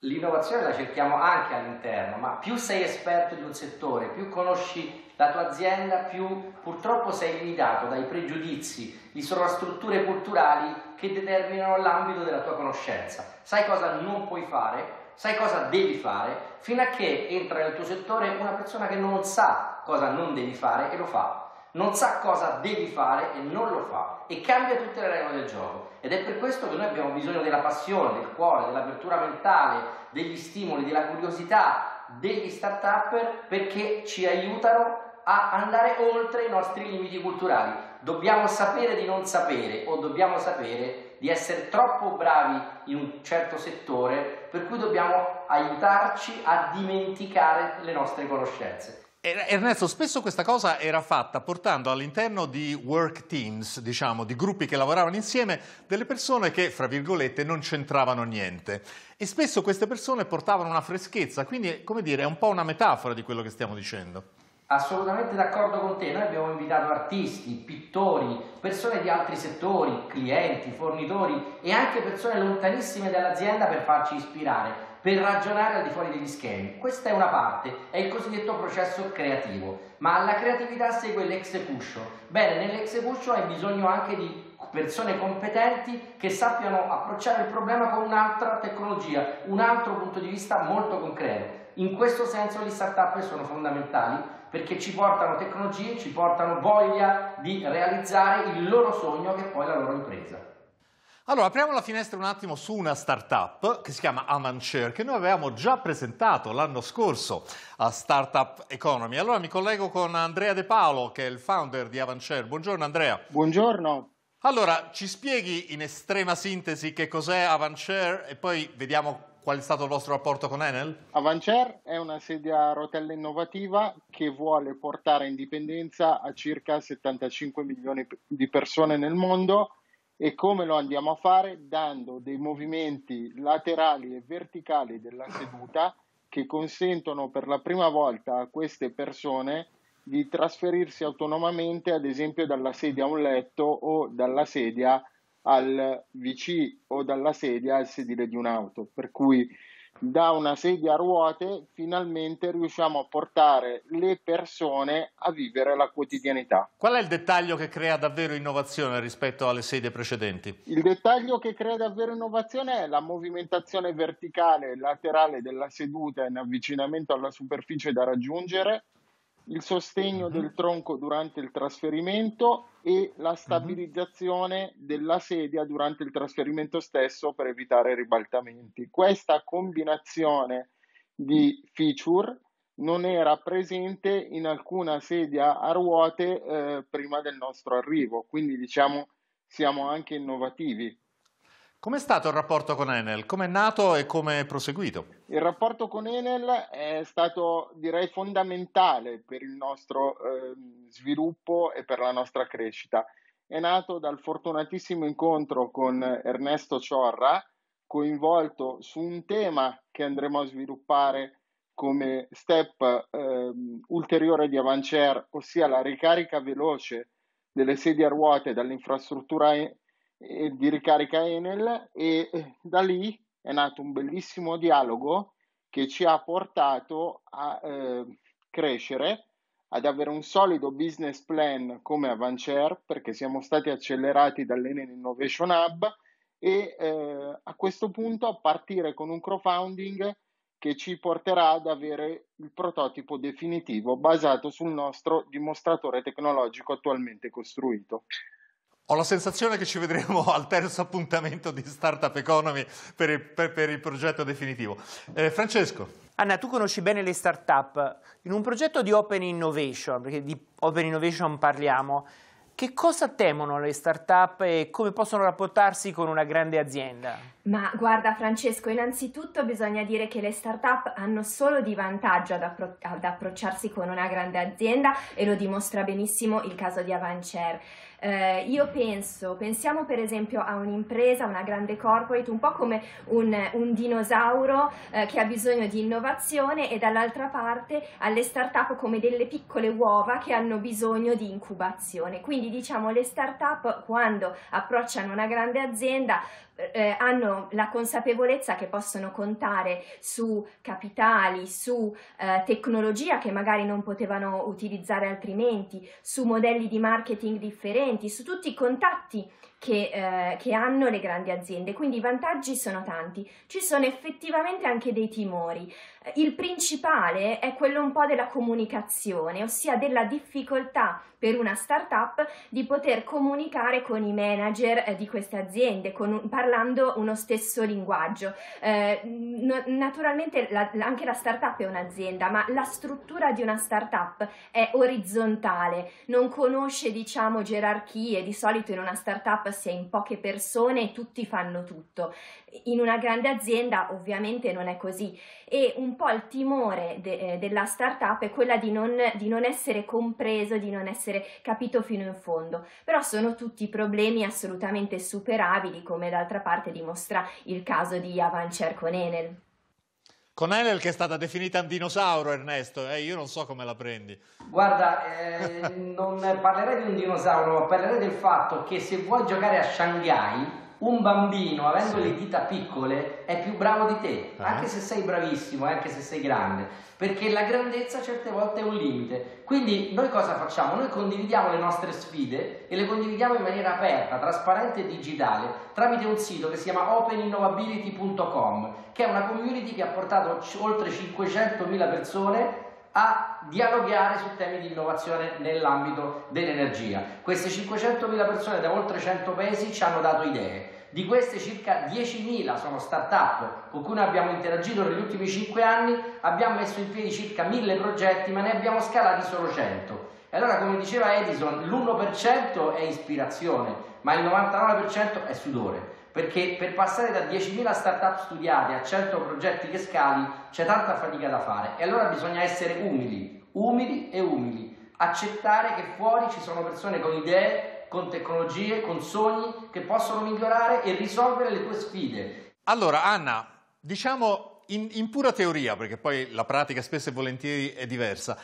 L'innovazione la cerchiamo anche all'interno, ma più sei esperto di un settore, più conosci la tua azienda, più purtroppo sei limitato dai pregiudizi, di sovrastrutture culturali che determinano l'ambito della tua conoscenza. Sai cosa non puoi fare, sai cosa devi fare, fino a che entra nel tuo settore una persona che non sa cosa non devi fare e lo fa. Non sa cosa devi fare e non lo fa e cambia tutte le regole del gioco. Ed è per questo che noi abbiamo bisogno della passione, del cuore, dell'apertura mentale, degli stimoli, della curiosità, degli start up perché ci aiutano a andare oltre i nostri limiti culturali. Dobbiamo sapere di non sapere o dobbiamo sapere di essere troppo bravi in un certo settore, per cui dobbiamo aiutarci a dimenticare le nostre conoscenze. Ernesto, spesso questa cosa era fatta portando all'interno di work teams, diciamo, di gruppi che lavoravano insieme, delle persone che, fra virgolette, non c'entravano niente. E spesso queste persone portavano una freschezza, quindi, come dire, è un po' una metafora di quello che stiamo dicendo. Assolutamente d'accordo con te, noi abbiamo invitato artisti, pittori, persone di altri settori, clienti, fornitori e anche persone lontanissime dall'azienda per farci ispirare, per ragionare al di fuori degli schemi. Questa è una parte, è il cosiddetto processo creativo, ma alla creatività segue l'execution. Bene, nell'execution hai bisogno anche di persone competenti che sappiano approcciare il problema con un'altra tecnologia, un altro punto di vista molto concreto. In questo senso le start-up sono fondamentali perché ci portano tecnologie, ci portano voglia di realizzare il loro sogno che è poi la loro impresa. Allora, apriamo la finestra un attimo su una startup che si chiama Amanshare, che noi avevamo già presentato l'anno scorso a Startup Economy. Allora mi collego con Andrea De Paolo, che è il founder di Amanshare. Buongiorno Andrea. Buongiorno. Allora, ci spieghi in estrema sintesi che cos'è Avanshare e poi vediamo Qual è stato il vostro rapporto con Enel? Avancer è una sedia a rotelle innovativa che vuole portare indipendenza a circa 75 milioni di persone nel mondo e come lo andiamo a fare? Dando dei movimenti laterali e verticali della seduta che consentono per la prima volta a queste persone di trasferirsi autonomamente, ad esempio, dalla sedia a un letto o dalla sedia a al VC o dalla sedia al sedile di un'auto, per cui da una sedia a ruote finalmente riusciamo a portare le persone a vivere la quotidianità. Qual è il dettaglio che crea davvero innovazione rispetto alle sedie precedenti? Il dettaglio che crea davvero innovazione è la movimentazione verticale e laterale della seduta in avvicinamento alla superficie da raggiungere, il sostegno mhm. del tronco durante il trasferimento e la mhm. stabilizzazione della sedia durante il trasferimento stesso per evitare ribaltamenti. Questa combinazione di mm. feature non era presente in alcuna sedia a ruote eh, prima del nostro arrivo, quindi diciamo siamo anche innovativi. Com'è stato il rapporto con Enel? Com'è nato e come è proseguito? Il rapporto con Enel è stato direi fondamentale per il nostro eh, sviluppo e per la nostra crescita. È nato dal fortunatissimo incontro con Ernesto Ciorra, coinvolto su un tema che andremo a sviluppare come step eh, ulteriore di Avancer, ossia la ricarica veloce delle sedie a ruote dall'infrastruttura di Ricarica Enel e eh, da lì è nato un bellissimo dialogo che ci ha portato a eh, crescere, ad avere un solido business plan come Avancer, perché siamo stati accelerati dall'Enel Innovation Hub e eh, a questo punto a partire con un crowdfunding che ci porterà ad avere il prototipo definitivo basato sul nostro dimostratore tecnologico attualmente costruito. Ho la sensazione che ci vedremo [laughs] al terzo appuntamento di Startup Economy per il, per, per il progetto definitivo. Eh, Francesco. Anna, tu conosci bene le startup. In un progetto di Open Innovation, perché di Open Innovation parliamo, che cosa temono le startup e come possono rapportarsi con una grande azienda? Ma guarda Francesco, innanzitutto bisogna dire che le startup hanno solo di vantaggio ad, appro ad, approcciarsi con una grande azienda e lo dimostra benissimo il caso di Avancer. Eh, io penso, pensiamo per esempio a un'impresa, una grande corporate, un po' come un, un dinosauro eh, che ha bisogno di innovazione e dall'altra parte alle start-up come delle piccole uova che hanno bisogno di incubazione. Quindi diciamo le start-up quando approcciano una grande azienda eh, eh, hanno la consapevolezza che possono contare su capitali, su eh, tecnologia che magari non potevano utilizzare altrimenti, su modelli di marketing differenti, su tutti i contatti che, eh, che hanno le grandi aziende. Quindi i vantaggi sono tanti. Ci sono effettivamente anche dei timori. Il principale è quello un po' della comunicazione, ossia della difficoltà per una startup di poter comunicare con i manager eh, di queste aziende, con, parlando uno stesso linguaggio. Eh, naturalmente la, anche la startup è un'azienda, ma la struttura di una startup è orizzontale, non conosce diciamo gerarchie, di solito in una startup si è in poche persone e tutti fanno tutto. In una grande azienda ovviamente non è così e un po' il timore de, eh, della startup è quella di non, di non essere compreso, di non essere capito fino in fondo, però sono tutti problemi assolutamente superabili come d'altra parte dimostra il caso di Avancer con Enel. Con Enel che è stata definita un dinosauro, Ernesto, eh, io non so come la prendi. Guarda, eh, non parlerei di un dinosauro, ma parlerei del fatto che se vuoi giocare a Shanghai un bambino avendo sì. le dita piccole è più bravo di te, ah. anche se sei bravissimo, anche se sei grande, perché la grandezza certe volte è un limite. Quindi noi cosa facciamo? Noi condividiamo le nostre sfide e le condividiamo in maniera aperta, trasparente e digitale tramite un sito che si chiama openinnovability.com, che è una community che ha portato oltre 500.000 persone a dialogare su temi di innovazione nell'ambito dell'energia. Queste 500.000 persone da oltre 100 paesi ci hanno dato idee. Di queste circa 10.000 sono start-up con cui abbiamo interagito negli ultimi 5 anni, abbiamo messo in piedi circa 1.000 progetti ma ne abbiamo scalati solo 100. E allora come diceva Edison, l'1% è ispirazione ma il 99% è sudore perché per passare da 10.000 start-up studiate a 100 progetti che scali c'è tanta fatica da fare e allora bisogna essere umili umili e umili, accettare che fuori ci sono persone con idee, con tecnologie, con sogni che possono migliorare e risolvere le tue sfide. Allora, Anna, diciamo in, in pura teoria, perché poi la pratica spesso e volentieri è diversa,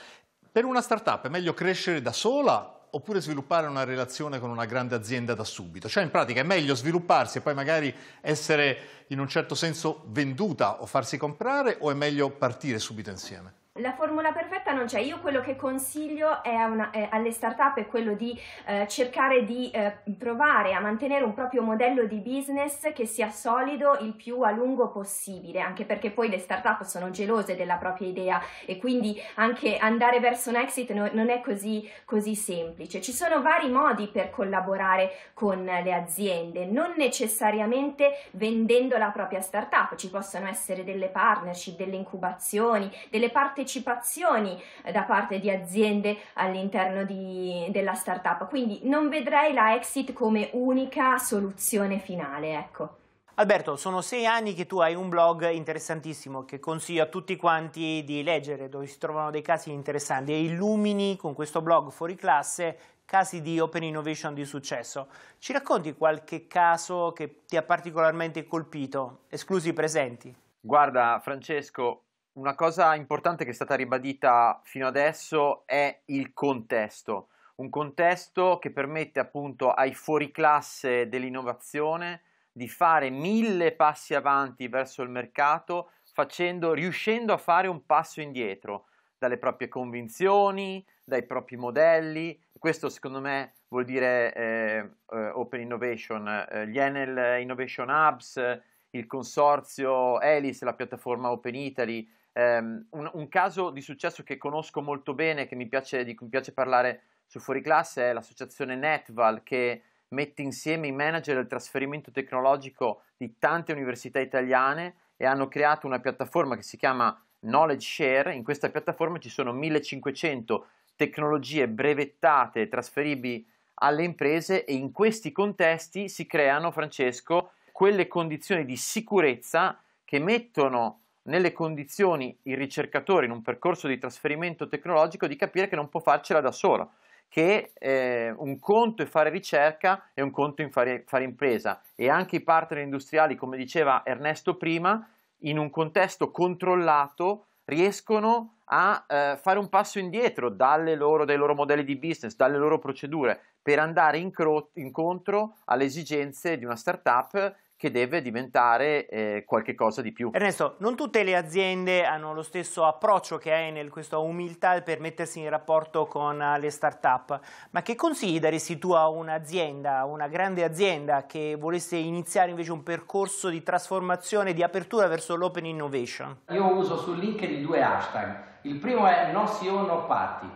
per una startup è meglio crescere da sola oppure sviluppare una relazione con una grande azienda da subito. Cioè in pratica è meglio svilupparsi e poi magari essere in un certo senso venduta o farsi comprare o è meglio partire subito insieme? La formula perfetta non c'è, io quello che consiglio è una, è alle start-up è quello di eh, cercare di eh, provare a mantenere un proprio modello di business che sia solido il più a lungo possibile, anche perché poi le start-up sono gelose della propria idea e quindi anche andare verso un exit no, non è così, così semplice. Ci sono vari modi per collaborare con le aziende, non necessariamente vendendo la propria start-up, ci possono essere delle partnership, delle incubazioni, delle partnership partecipazioni eh, da parte di aziende all'interno di, della startup, quindi non vedrei la exit come unica soluzione finale. Ecco. Alberto, sono sei anni che tu hai un blog interessantissimo che consiglio a tutti quanti di leggere, dove si trovano dei casi interessanti e illumini con questo blog fuori classe casi di open innovation di successo. Ci racconti qualche caso che ti ha particolarmente colpito, esclusi i presenti? Guarda Francesco, una cosa importante che è stata ribadita fino adesso è il contesto, un contesto che permette appunto ai fuoriclasse dell'innovazione di fare mille passi avanti verso il mercato facendo, riuscendo a fare un passo indietro dalle proprie convinzioni, dai propri modelli. Questo secondo me vuol dire eh, eh Open Innovation, eh, gli Enel Innovation Hubs, il consorzio Elis, la piattaforma Open Italy, Um, un, un, caso di successo che conosco molto bene, che mi piace, di cui mi piace parlare su Fuori Classe, è l'associazione Netval che mette insieme i manager del trasferimento tecnologico di tante università italiane e hanno creato una piattaforma che si chiama Knowledge Share. In questa piattaforma ci sono 1500 tecnologie brevettate, e trasferibili alle imprese e in questi contesti si creano, Francesco, quelle condizioni di sicurezza che mettono nelle condizioni il ricercatore in un percorso di trasferimento tecnologico di capire che non può farcela da solo, che eh, un conto è fare ricerca e un conto è fare, fare impresa e anche i partner industriali, come diceva Ernesto prima, in un contesto controllato riescono a eh, fare un passo indietro loro, dai loro modelli di business, dalle loro procedure, per andare incro- incontro alle esigenze di una startup che deve diventare eh, qualcosa di più. Ernesto, non tutte le aziende hanno lo stesso approccio che hai nel questa umiltà per mettersi in rapporto con eh, le start-up, ma che consigli daresti tu a un'azienda, una grande azienda che volesse iniziare invece un percorso di trasformazione, di apertura verso l'open innovation? Io uso su LinkedIn due hashtag, il primo è no CEO no party,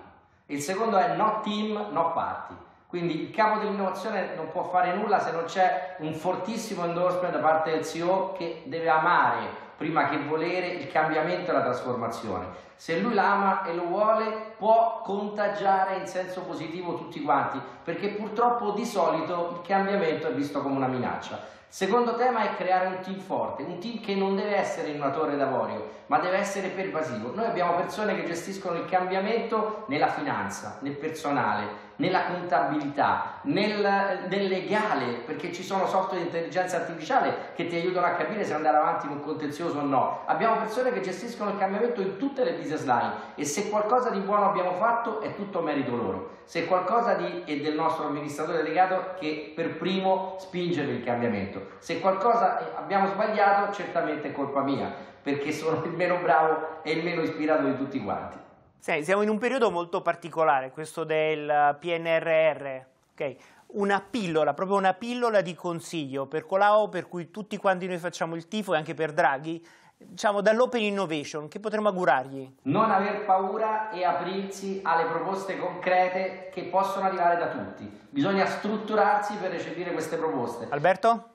il secondo è no team no party. Quindi il capo dell'innovazione non può fare nulla se non c'è un fortissimo endorsement da parte del CEO che deve amare prima che volere il cambiamento e la trasformazione. Se lui l'ama e lo vuole, può contagiare in senso positivo tutti quanti, perché purtroppo di solito il cambiamento è visto come una minaccia. Secondo tema è creare un team forte, un team che non deve essere in una torre d'avorio, ma deve essere pervasivo. Noi abbiamo persone che gestiscono il cambiamento nella finanza, nel personale, nella contabilità, nel, nel legale, perché ci sono software di intelligenza artificiale che ti aiutano a capire se andare avanti in un contenzioso o no. Abbiamo persone che gestiscono il cambiamento in tutte le business line e se qualcosa di buono abbiamo fatto è tutto merito loro. Se qualcosa di, è del nostro amministratore delegato che per primo spinge per il cambiamento. Se qualcosa eh, abbiamo sbagliato certamente è colpa mia perché sono il meno bravo e il meno ispirato di tutti quanti. Sì, siamo in un periodo molto particolare, questo del PNRR. Okay. Una pillola, proprio una pillola di consiglio per Colau, per cui tutti quanti noi facciamo il tifo e anche per Draghi, diciamo dall'open innovation, che potremmo augurargli? Non aver paura e aprirsi alle proposte concrete che possono arrivare da tutti. Bisogna strutturarsi per recepire queste proposte. Alberto?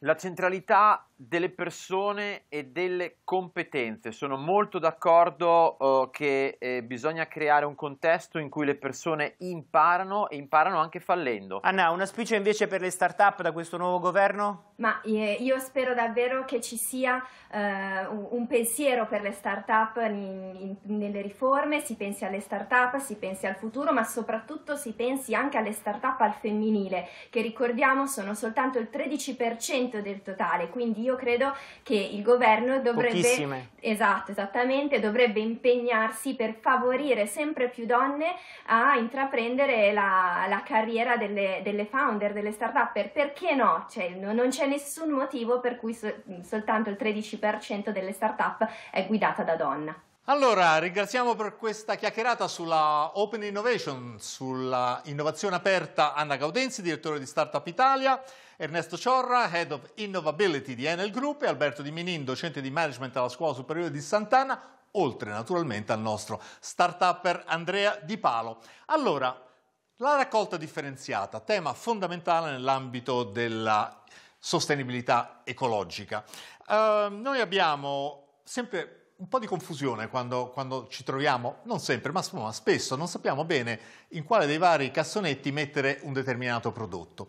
La centralità delle persone e delle competenze. Sono molto d'accordo uh, che eh, bisogna creare un contesto in cui le persone imparano e imparano anche fallendo. Anna, una auspicio invece per le start-up da questo nuovo governo? Ma eh, io spero davvero che ci sia eh, un pensiero per le start-up nelle riforme, si pensi alle start-up, si pensi al futuro, ma soprattutto si pensi anche alle start-up al femminile, che ricordiamo sono soltanto il 13% del totale, quindi io credo che il governo dovrebbe... Esatto, esattamente, dovrebbe impegnarsi per favorire sempre più donne a intraprendere la, la carriera delle, delle, founder, delle start-up. Perché no? Cioè, no? Non c'è nessun motivo per cui so, soltanto il 13% delle start-up è guidata da donna. Allora, ringraziamo per questa chiacchierata sulla Open Innovation, sulla innovazione aperta Anna Gaudenzi, direttore di Startup Italia. Ernesto Ciorra, Head of Innovability di Enel Group e Alberto Di Minin, docente di management alla Scuola Superiore di Sant'Anna, oltre naturalmente al nostro start-upper Andrea Di Palo. Allora, la raccolta differenziata, tema fondamentale nell'ambito della sostenibilità ecologica. Uh, noi abbiamo sempre un po' di confusione quando, quando, ci troviamo, non sempre, ma spesso non sappiamo bene in quale dei vari cassonetti mettere un determinato prodotto.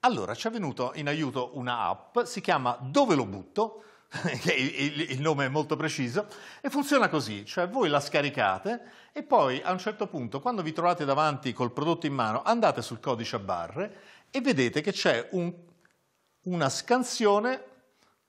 Allora, ci è venuto in aiuto una app, si chiama Dove lo butto, [laughs] il nome è molto preciso, e funziona così, cioè voi la scaricate e poi a un certo punto, quando vi trovate davanti col prodotto in mano, andate sul codice a barre e vedete che c'è un, una scansione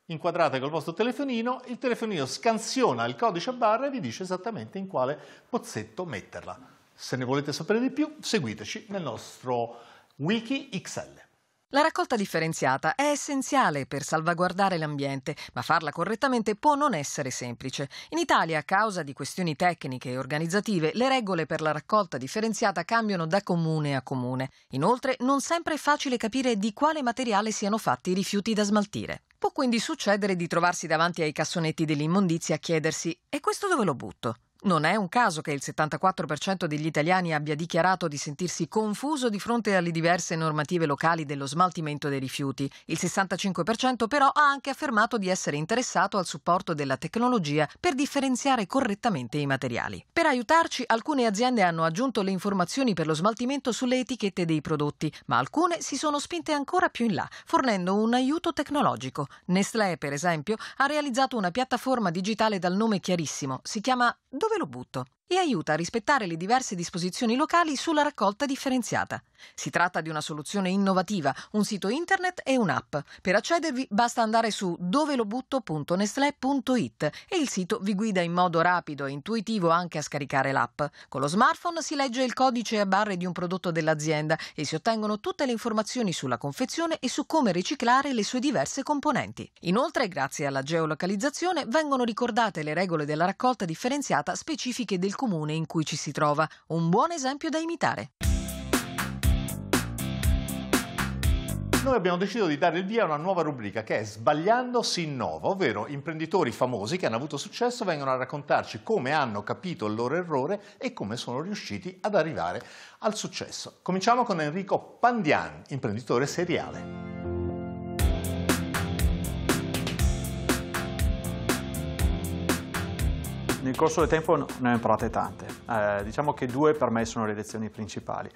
inquadrate col vostro telefonino, il telefonino scansiona il codice a barre e vi dice esattamente in quale pozzetto metterla. Se ne volete sapere di più, seguiteci nel nostro wiki XL. La raccolta differenziata è essenziale per salvaguardare l'ambiente, ma farla correttamente può non essere semplice. In Italia, a causa di questioni tecniche e organizzative, le regole per la raccolta differenziata cambiano da comune a comune. Inoltre, non sempre è facile capire di quale materiale siano fatti i rifiuti da smaltire. Può quindi succedere di trovarsi davanti ai cassonetti dell'immondizia a chiedersi: e questo dove lo butto? Non è un caso che il 74% degli italiani abbia dichiarato di sentirsi confuso di fronte alle diverse normative locali dello smaltimento dei rifiuti. Il 65% però ha anche affermato di essere interessato al supporto della tecnologia per differenziare correttamente i materiali. Per aiutarci, alcune aziende hanno aggiunto le informazioni per lo smaltimento sulle etichette dei prodotti, ma alcune si sono spinte ancora più in là, fornendo un aiuto tecnologico. Nestlé, per esempio, ha realizzato una piattaforma digitale dal nome chiarissimo. Si chiama dove lo butto? e aiuta a rispettare le diverse disposizioni locali sulla raccolta differenziata. Si tratta di una soluzione innovativa, un sito internet e un'app. Per accedervi basta andare su dovelobutto.nestlé.it e il sito vi guida in modo rapido e intuitivo anche a scaricare l'app. Con lo smartphone si legge il codice a barre di un prodotto dell'azienda e si ottengono tutte le informazioni sulla confezione e su come riciclare le sue diverse componenti. Inoltre, grazie alla geolocalizzazione, vengono ricordate le regole della raccolta differenziata specifiche del comune in cui ci si trova, un buon esempio da imitare. Noi abbiamo deciso di dare il via a una nuova rubrica che è Sbagliando si innova, ovvero imprenditori famosi che hanno avuto successo vengono a raccontarci come hanno capito il loro errore e come sono riusciti ad arrivare al successo. Cominciamo con Enrico Pandian, imprenditore seriale. Nel corso del tempo ne ho imparate tante, eh, diciamo che due per me sono le lezioni principali.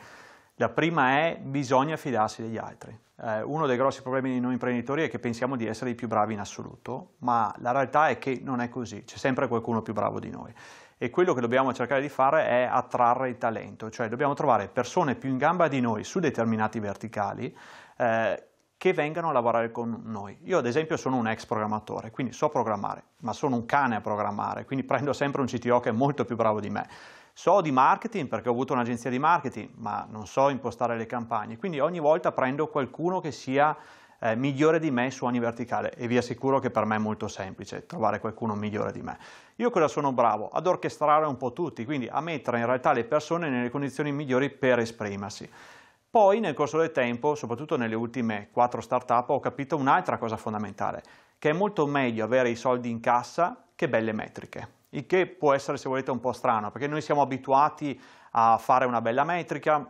La prima è bisogna fidarsi degli altri. Eh, uno dei grossi problemi di noi imprenditori è che pensiamo di essere i più bravi in assoluto, ma la realtà è che non è così, c'è sempre qualcuno più bravo di noi. E quello che dobbiamo cercare di fare è attrarre il talento, cioè dobbiamo trovare persone più in gamba di noi su determinati verticali eh, che vengano a lavorare con noi. Io ad esempio sono un ex programmatore, quindi so programmare, ma sono un cane a programmare, quindi prendo sempre un CTO che è molto più bravo di me. So di marketing perché ho avuto un'agenzia di marketing, ma non so impostare le campagne, quindi ogni volta prendo qualcuno che sia eh, migliore di me su ogni verticale e vi assicuro che per me è molto semplice trovare qualcuno migliore di me. Io cosa sono bravo? Ad orchestrare un po' tutti, quindi a mettere in realtà le persone nelle condizioni migliori per esprimersi. Poi nel corso del tempo, soprattutto nelle ultime quattro startup, ho capito un'altra cosa fondamentale, che è molto meglio avere i soldi in cassa che belle metriche. Il che può essere, se volete, un po' strano, perché noi siamo abituati a fare una bella metrica,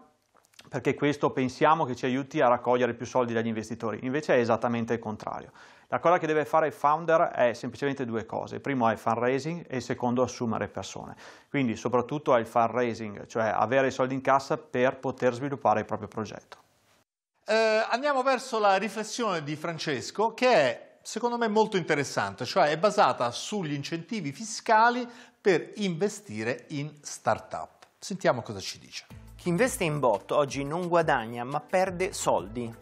perché questo pensiamo che ci aiuti a raccogliere più soldi dagli investitori, invece è esattamente il contrario. La cosa che deve fare il founder è semplicemente due cose. Il primo è il fundraising e il secondo assumere persone. Quindi soprattutto è il fundraising, cioè avere i soldi in cassa per poter sviluppare il proprio progetto. Eh, andiamo verso la riflessione di Francesco che è secondo me molto interessante, cioè è basata sugli incentivi fiscali per investire in startup. Sentiamo cosa ci dice. Chi investe in bot oggi non guadagna ma perde soldi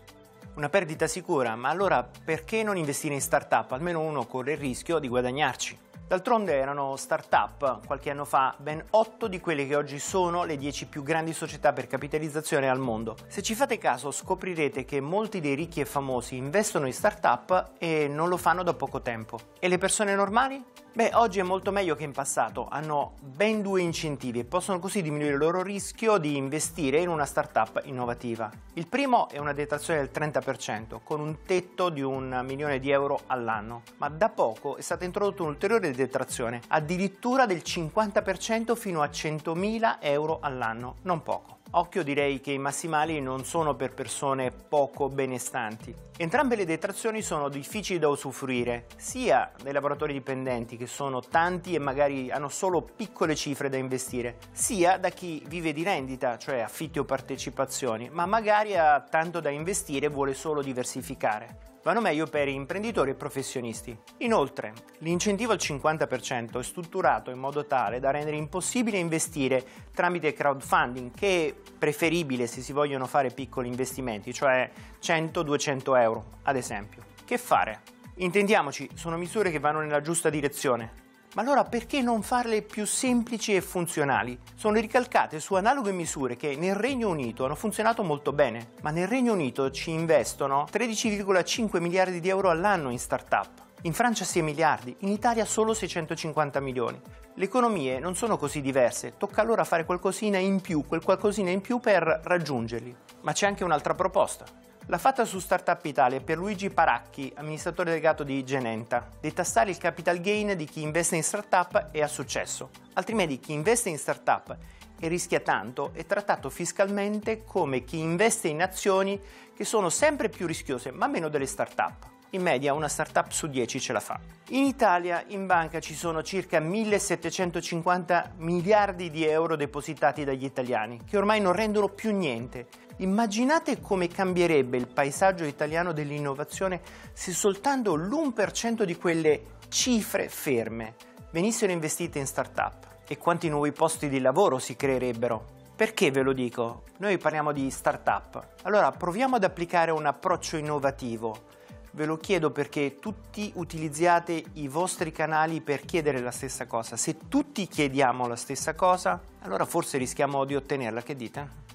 una perdita sicura, ma allora perché non investire in start-up? Almeno uno corre il rischio di guadagnarci. D'altronde erano start-up qualche anno fa ben 8 di quelle che oggi sono le 10 più grandi società per capitalizzazione al mondo. Se ci fate caso scoprirete che molti dei ricchi e famosi investono in start-up e non lo fanno da poco tempo. E le persone normali? Beh, oggi è molto meglio che in passato, hanno ben due incentivi e possono così diminuire il loro rischio di investire in una startup innovativa. Il primo è una detrazione del 30% con un tetto di un milione di euro all'anno, ma da poco è stata introdotta un'ulteriore detrazione, addirittura del 50% fino a 100.000 euro all'anno, non poco. Occhio direi che i massimali non sono per persone poco benestanti. Entrambe le detrazioni sono difficili da usufruire, sia dai lavoratori dipendenti che sono tanti e magari hanno solo piccole cifre da investire, sia da chi vive di rendita, cioè affitti o partecipazioni, ma magari ha tanto da investire e vuole solo diversificare vanno meglio per imprenditori e professionisti. Inoltre, l'incentivo al 50% è strutturato in modo tale da rendere impossibile investire tramite crowdfunding, che è preferibile se si vogliono fare piccoli investimenti, cioè 100-200 euro ad esempio. Che fare? Intendiamoci, sono misure che vanno nella giusta direzione, ma allora perché non farle più semplici e funzionali? Sono ricalcate su analoghe misure che nel Regno Unito hanno funzionato molto bene, ma nel Regno Unito ci investono 13,5 miliardi di euro all'anno in start-up. In Francia 6 miliardi, in Italia solo 650 milioni. Le economie non sono così diverse, tocca allora fare qualcosina in più, quel qualcosina in più per raggiungerli. Ma c'è anche un'altra proposta. L'ha fatta su Startup Italia per Luigi Paracchi, amministratore delegato di Genenta, detassare il capital gain di chi investe in startup e ha successo. Altrimenti chi investe in startup e rischia tanto è trattato fiscalmente come chi investe in azioni che sono sempre più rischiose, ma meno delle startup. In media una startup su 10 ce la fa. In Italia in banca ci sono circa 1750 miliardi di euro depositati dagli italiani, che ormai non rendono più niente Immaginate come cambierebbe il paesaggio italiano dell'innovazione se soltanto l'1% di quelle cifre ferme venissero investite in startup e quanti nuovi posti di lavoro si creerebbero. Perché ve lo dico? Noi parliamo di startup. Allora proviamo ad applicare un approccio innovativo. Ve lo chiedo perché tutti utilizziate i vostri canali per chiedere la stessa cosa. Se tutti chiediamo la stessa cosa, allora forse rischiamo di ottenerla, che dite?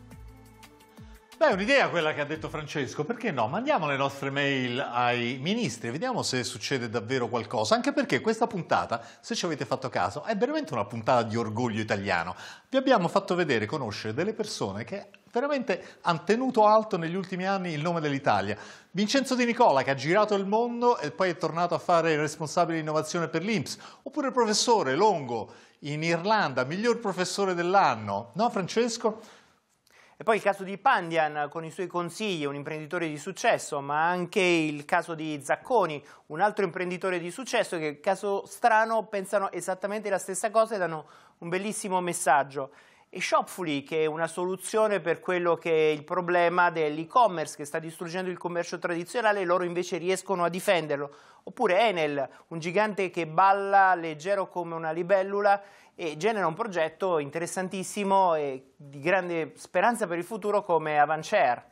Beh, è un'idea quella che ha detto Francesco, perché no? Mandiamo le nostre mail ai ministri, vediamo se succede davvero qualcosa, anche perché questa puntata, se ci avete fatto caso, è veramente una puntata di orgoglio italiano. Vi abbiamo fatto vedere, conoscere delle persone che veramente hanno tenuto alto negli ultimi anni il nome dell'Italia. Vincenzo Di Nicola che ha girato il mondo e poi è tornato a fare il responsabile di innovazione per l'Inps, oppure il professore Longo in Irlanda, miglior professore dell'anno, no Francesco? E poi il caso di Pandian con i suoi consigli, un imprenditore di successo, ma anche il caso di Zacconi, un altro imprenditore di successo che, caso strano, pensano esattamente la stessa cosa e danno un bellissimo messaggio. E Shopfully, che è una soluzione per quello che è il problema dell'e-commerce che sta distruggendo il commercio tradizionale, e loro invece riescono a difenderlo. Oppure Enel, un gigante che balla leggero come una libellula e genera un progetto interessantissimo e di grande speranza per il futuro come Avancer.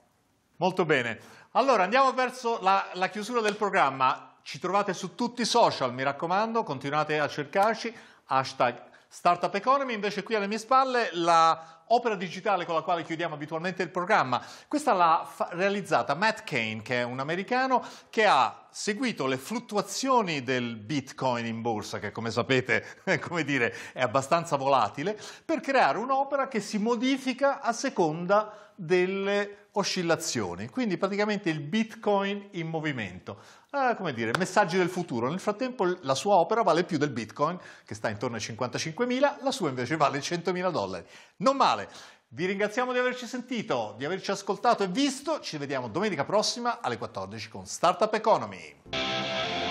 Molto bene. Allora andiamo verso la, la chiusura del programma. Ci trovate su tutti i social, mi raccomando, continuate a cercarci. Hashtag Startup Economy, invece qui alle mie spalle la opera digitale con la quale chiudiamo abitualmente il programma. Questa l'ha realizzata Matt Cain, che è un americano che ha seguito le fluttuazioni del Bitcoin in borsa, che come sapete [laughs] come dire, è abbastanza volatile, per creare un'opera che si modifica a seconda delle oscillazioni. Quindi praticamente il Bitcoin in movimento eh, come dire, messaggi del futuro. Nel frattempo la sua opera vale più del bitcoin, che sta intorno ai 55.000, la sua invece vale 100.000 dollari. Non male. Vi ringraziamo di averci sentito, di averci ascoltato e visto. Ci vediamo domenica prossima alle 14 con Startup Economy.